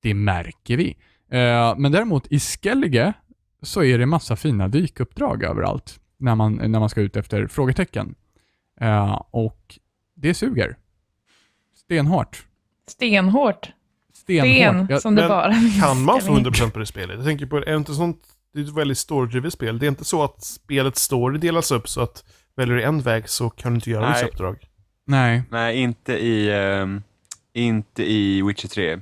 det märker vi. Uh, men däremot i Skellige så är det massa fina dykuppdrag överallt när man, när man ska ut efter frågetecken. och det suger. Stenhårt. Stenhårt. Stenhårt. Sten, jag, som det bara Kan man få 100% på det spelet? Jag tänker på, är det inte sånt det är ett väldigt story-drivet spel. Det är inte så att spelets story delas upp så att väljer du en väg så kan du inte göra vissa uppdrag. Nej. Nej, inte i, um, inte i Witcher 3.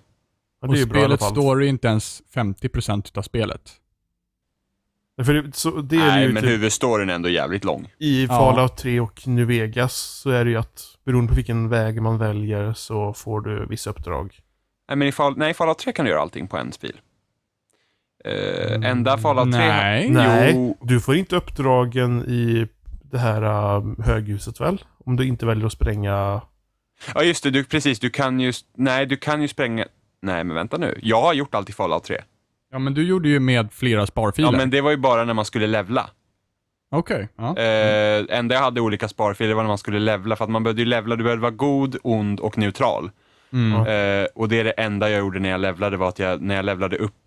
Ja, och spelets story är inte ens 50% av spelet. Ja, för det, så, det Nej, men typ, huvudstoryn är ändå jävligt lång. I Fallout 3 och New Vegas så är det ju att beroende på vilken väg man väljer så får du vissa uppdrag. Nej, men i, Fall, nej, Fallout 3 kan du göra allting på en spel. Uh, eh, ända Fallout 3. Nej. Nej. Du får inte uppdragen i det här uh, höghuset väl? Om du inte väljer att spränga... Ja, just det. Du, precis. Du kan ju... Nej, du kan ju spränga... Nej, men vänta nu. Jag har gjort allt i Fallout 3. Ja, men du gjorde ju med flera sparfiler. Ja, men det var ju bara när man skulle levla. Okej. Okay. Uh, eh, uh, enda jag hade olika sparfiler var när man skulle levla, för att man behövde ju levla. Du behövde vara god, ond och neutral. Mm. Uh, och det är det enda jag gjorde när jag levlade, var att jag, när jag levlade upp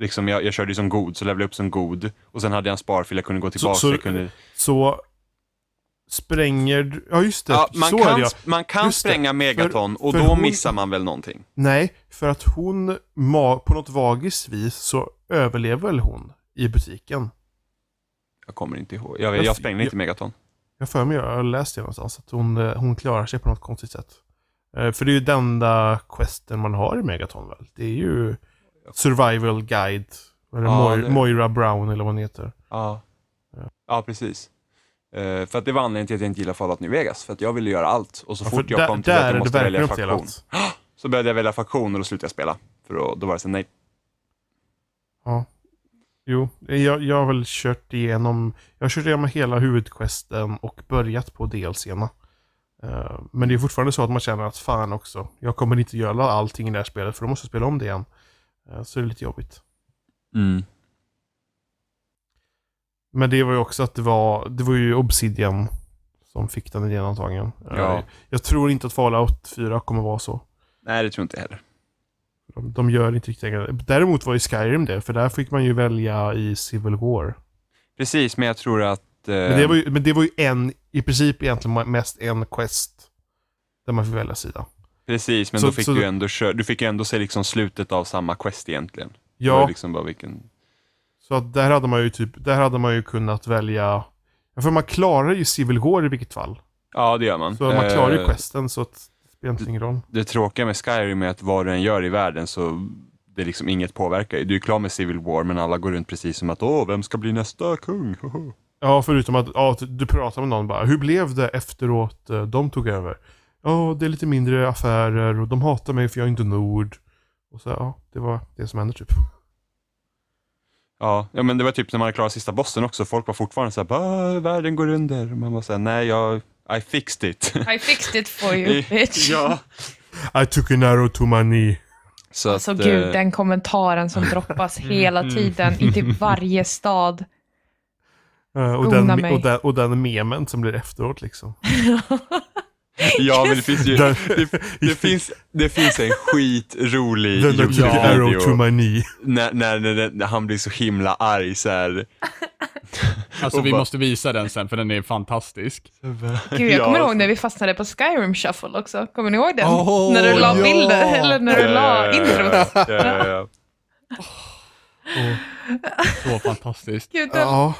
liksom, jag, jag körde ju som god, så levlade jag upp som god. Och sen hade jag en sparfil jag kunde gå tillbaka. Så, så, kunde... så spränger... Ja, just det. Ja, man, så kan, det. man kan just spränga det. megaton för, och för då hon... missar man väl någonting? Nej, för att hon, på något vagiskt vis, så överlever väl hon i butiken? Jag kommer inte ihåg. Jag, jag, jag sprängde inte megaton. Jag har för mig, jag har läst det någonstans, att hon, eh, hon klarar sig på något konstigt sätt. Eh, för det är ju den enda questen man har i Megaton väl? Det är ju survival guide. Eller ja, Moira, Moira Brown eller vad hon heter. Ja, ja precis. Uh, för att det var anledningen till att jag inte gillade Fallout New Vegas. För att jag ville göra allt. Och så ja, fort jag kom till att jag måste välja faktion. <gasps> Så började jag välja faktion och då slutade jag spela. För då, då var det så nej. Ja. Jo, jag, jag har väl kört igenom, jag har kört igenom hela huvudquesten och börjat på DLC'na. Uh, eh, men det är fortfarande så att man känner att fan också, jag kommer inte göra allting i det här spelet för då måste jag spela om det igen. Eh, så det är lite jobbigt. Mm. Men det var ju också att det var, det var ju Obsidian som fick den idén antagligen. Eh, ja. Jag tror inte att Fallout 4 kommer vara så. Nej, det tror jag inte heller. De, de gör inte riktigt Däremot var ju Skyrim det, för där fick man ju välja i Civil War. Precis, men jag tror att... Eh... Men, det eh, var ju, men det var ju en, i princip egentligen mest en quest. Där man fick välja sida. Precis, men så, då fick så, du, ändå du fick ju ändå se liksom slutet av samma quest egentligen. Ja. Liksom bara vilken... Så att där hade man ju typ, där hade man ju kunnat välja, för man klarar ju Civil War i vilket fall. Ja, det gör man. Så man klarar ju eh, questen, så att det spelar inte ingen roll. Det tråkiga med Skyrim är att vad du än gör i världen så det är liksom inget påverkar. Du är klar med Civil War, men alla går runt precis som att åh, vem ska bli nästa kung? <laughs> Ja, förutom att ja, du pratar med någon bara, hur blev det efteråt eh, de tog över? ja, det är lite mindre affärer och de hatar mig för jag är inte nord. Och så, ja, det var det som hände typ. Ja, ja, men det var typ när man hade klarat sista bossen också. Folk var fortfarande så här, världen går under. Man var såhär nej, jag, I fixed it. I fixed it for you, <laughs> bitch. ja. I took an arrow to my knee. Så alltså gud, eh, den kommentaren som droppas <laughs> mm. hela tiden i typ varje stad. Eh, och den, och, den, och den memen som blir efteråt liksom. <laughs> <laughs> Ja, men det finns ju, det, det, finns, det finns en skitrolig YouTube-video. arrow När, när, när, när, han blir så himla arg så här. <laughs> Alltså vi bara, måste visa den sen för den är fantastisk. Gud, jag kommer ja, ihåg när vi fastnade på Skyrim Shuffle också. Kommer ni ihåg den? Oh, när du la ja. bilder, eller när du ja, la introt. Ja, ja, ja. Oh, <laughs> så fantastiskt. Gud, den,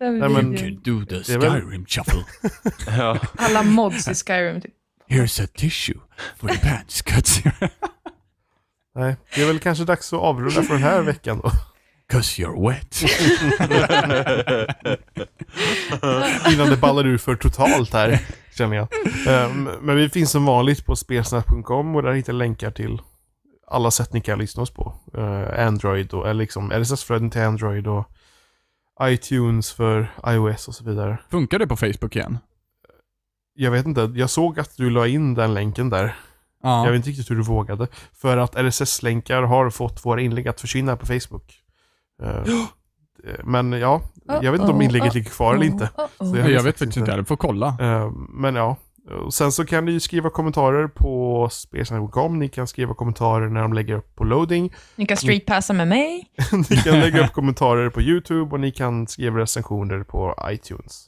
Nej, men, you can do the Skyrim shuffle. <laughs> ja. Alla mods i Skyrim typ. Here's a tissue for the pants cuts. <laughs> Nej, det är väl kanske dags att avrunda för den här veckan då. Cause you're wet. <laughs> Innan det ballar ur för totalt här, känner jag. Ehm, men vi finns som vanligt på spelsnack.com och där hittar ni länkar till alla sätt ni kan lyssna oss på. Ehm, Android och, liksom RSS-flöden till Android och iTunes för iOS och så vidare. Funkar det på Facebook igen? Jag vet inte. Jag såg att du la in den länken där. Ja. Jag vet inte riktigt hur du vågade. För att RSS-länkar har fått våra inlägg att försvinna på Facebook. Eh, eh, men ja, jag vet inte om inlägget ligger kvar eller inte. jag, jag vet faktiskt inte. Du får kolla. Eh, men ja. Och sen så kan ni skriva kommentarer på spelsnack.com. Ni kan skriva kommentarer när de lägger upp på loading. Ni kan streetpassa med mig. <laughs> ni kan lägga upp <laughs> kommentarer på YouTube och ni kan skriva recensioner på iTunes.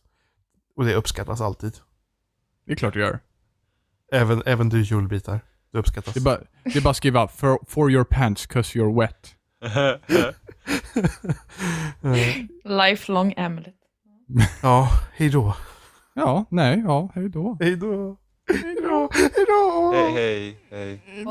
Och det uppskattas alltid. Det är klart det gör. Även, även du julbitar. Det uppskattas. Det är bara, det är bara skriva for, for your pants, cause you're wet. <laughs> Lifelong Amulet. ja, hejdå. Ja, nej, ja, hej då. Hej då. Hej då. Hej då. Hej, hej, hej.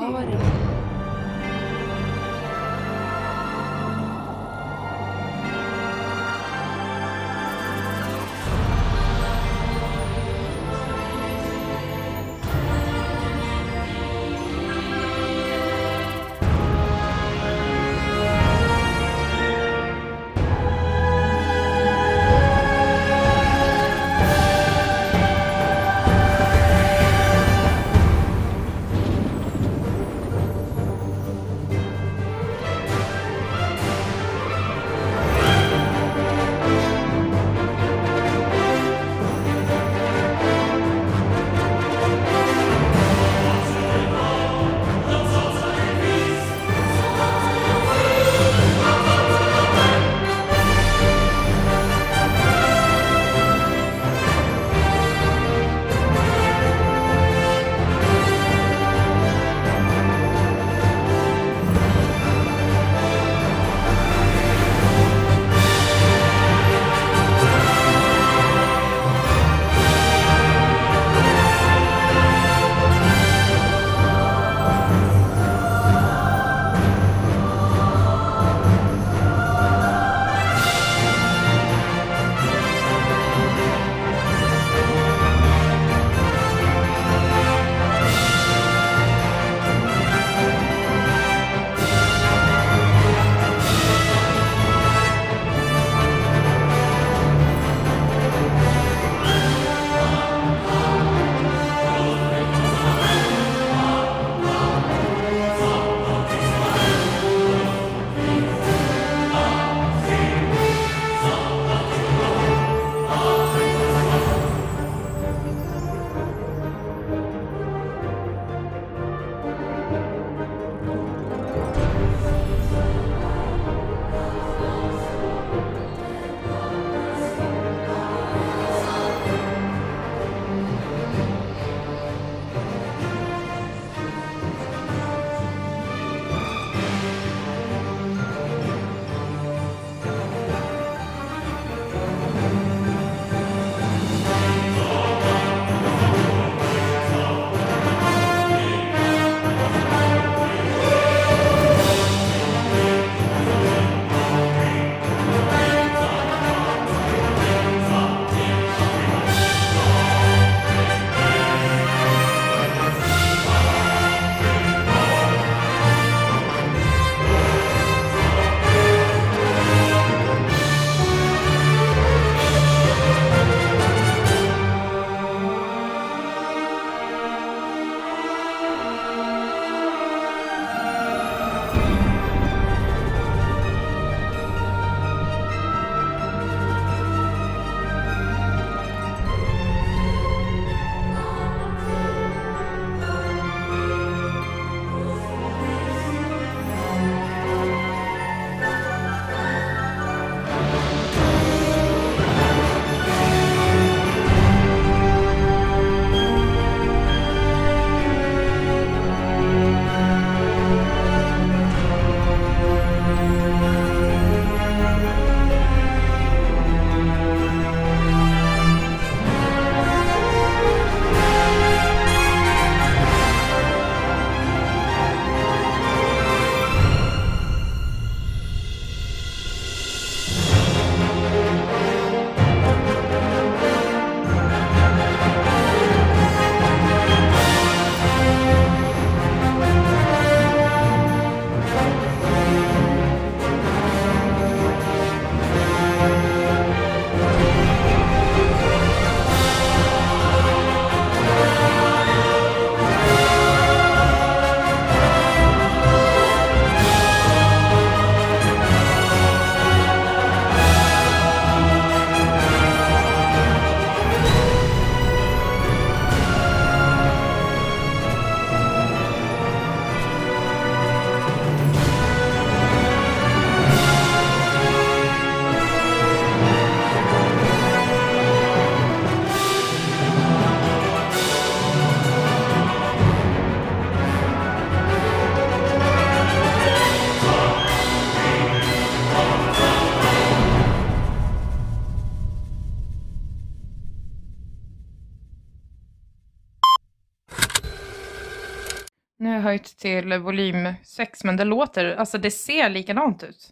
har jag höjt till volym 6 men det låter, alltså det ser likadant ut.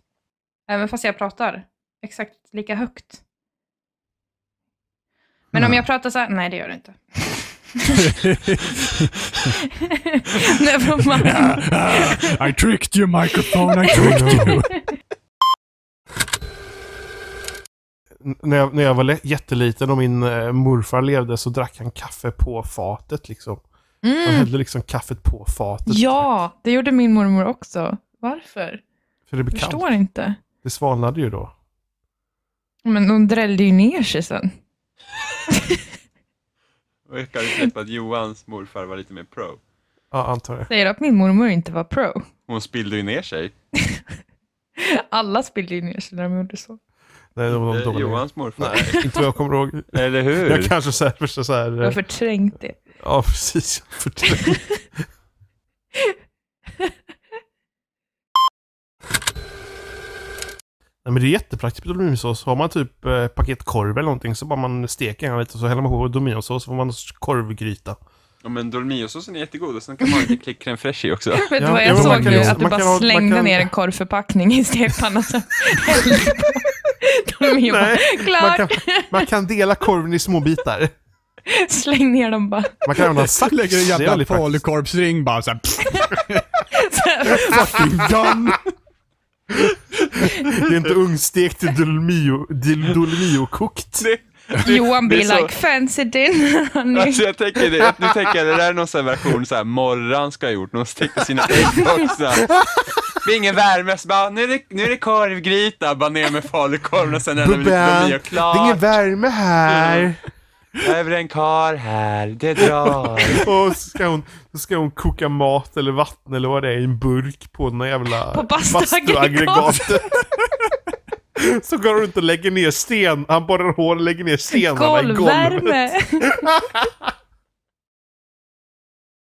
Även fast jag pratar exakt lika högt. Men mm. om jag pratar så här, nej det gör det inte. <laughs> nej, från man... <laughs> I tricked you microphone, I tricked you. när, jag, när jag var jätteliten och min eh, morfar levde så drack han kaffe på fatet liksom. Mm. Man hällde liksom kaffet på fatet. Ja, det gjorde min mormor också. Varför? För det Jag förstår inte. Det svalnade ju då. Men de drällde ju ner sig sen. Och <laughs> jag kan inte att Johans morfar var lite mer pro. Ja, antar jag. Säger du att min mormor inte var pro? Hon spillde ju ner sig. <laughs> Alla spillde ju ner sig när de gjorde så. Nej, de var de eh, dåliga. Johans morfar. Nej, inte vad jag kommer ihåg. <laughs> Eller hur? Jag kanske så här, så här, Jag har förträngt det. Ja, precis. <laughs> Nej, men det är jättepraktiskt med dominosolsås. Har man typ eh, korv eller någonting så bara man steker den lite och så häller man på dominosolsås så får man korvgryta. Ja men dolmiosåsen är jättegod och sen kan man ha lite creme fraîche i också. <laughs> Vet du vad jag ja, såg nu? Att du bara kan, slängde kan... ner en korvförpackning i stekpannan och sen <laughs> hällde på. Nej, man, kan, man kan dela korven i små bitar. <laughs> Släng ner dem bara. Man kan använda sax. Lägger en jävla falukorvsring bara såhär. <laughs> Fucking gun! det är inte ungstekt, det är dolomio-kokt. Johan blir like fancy dinner. <laughs> Alltså jag tänker det, nu tänker jag det där är någon sån version så Morran ska ha gjort, någon stekte sina ägg också. Det är ingen värme, så bara, nu är det, nu är det korvgryta, bara ner med falukorven och sen är det lite och klart. Det är ingen värme här. Mm. Över en kar här, det drar. och så ska, hon, så ska hon koka mat eller vatten eller vad det är i en burk på den jävla bastuaggregatet. så går hon runt och lägger ner sten. Han borrar hål och lägger ner stenarna i golvet. Golvvärme. <laughs>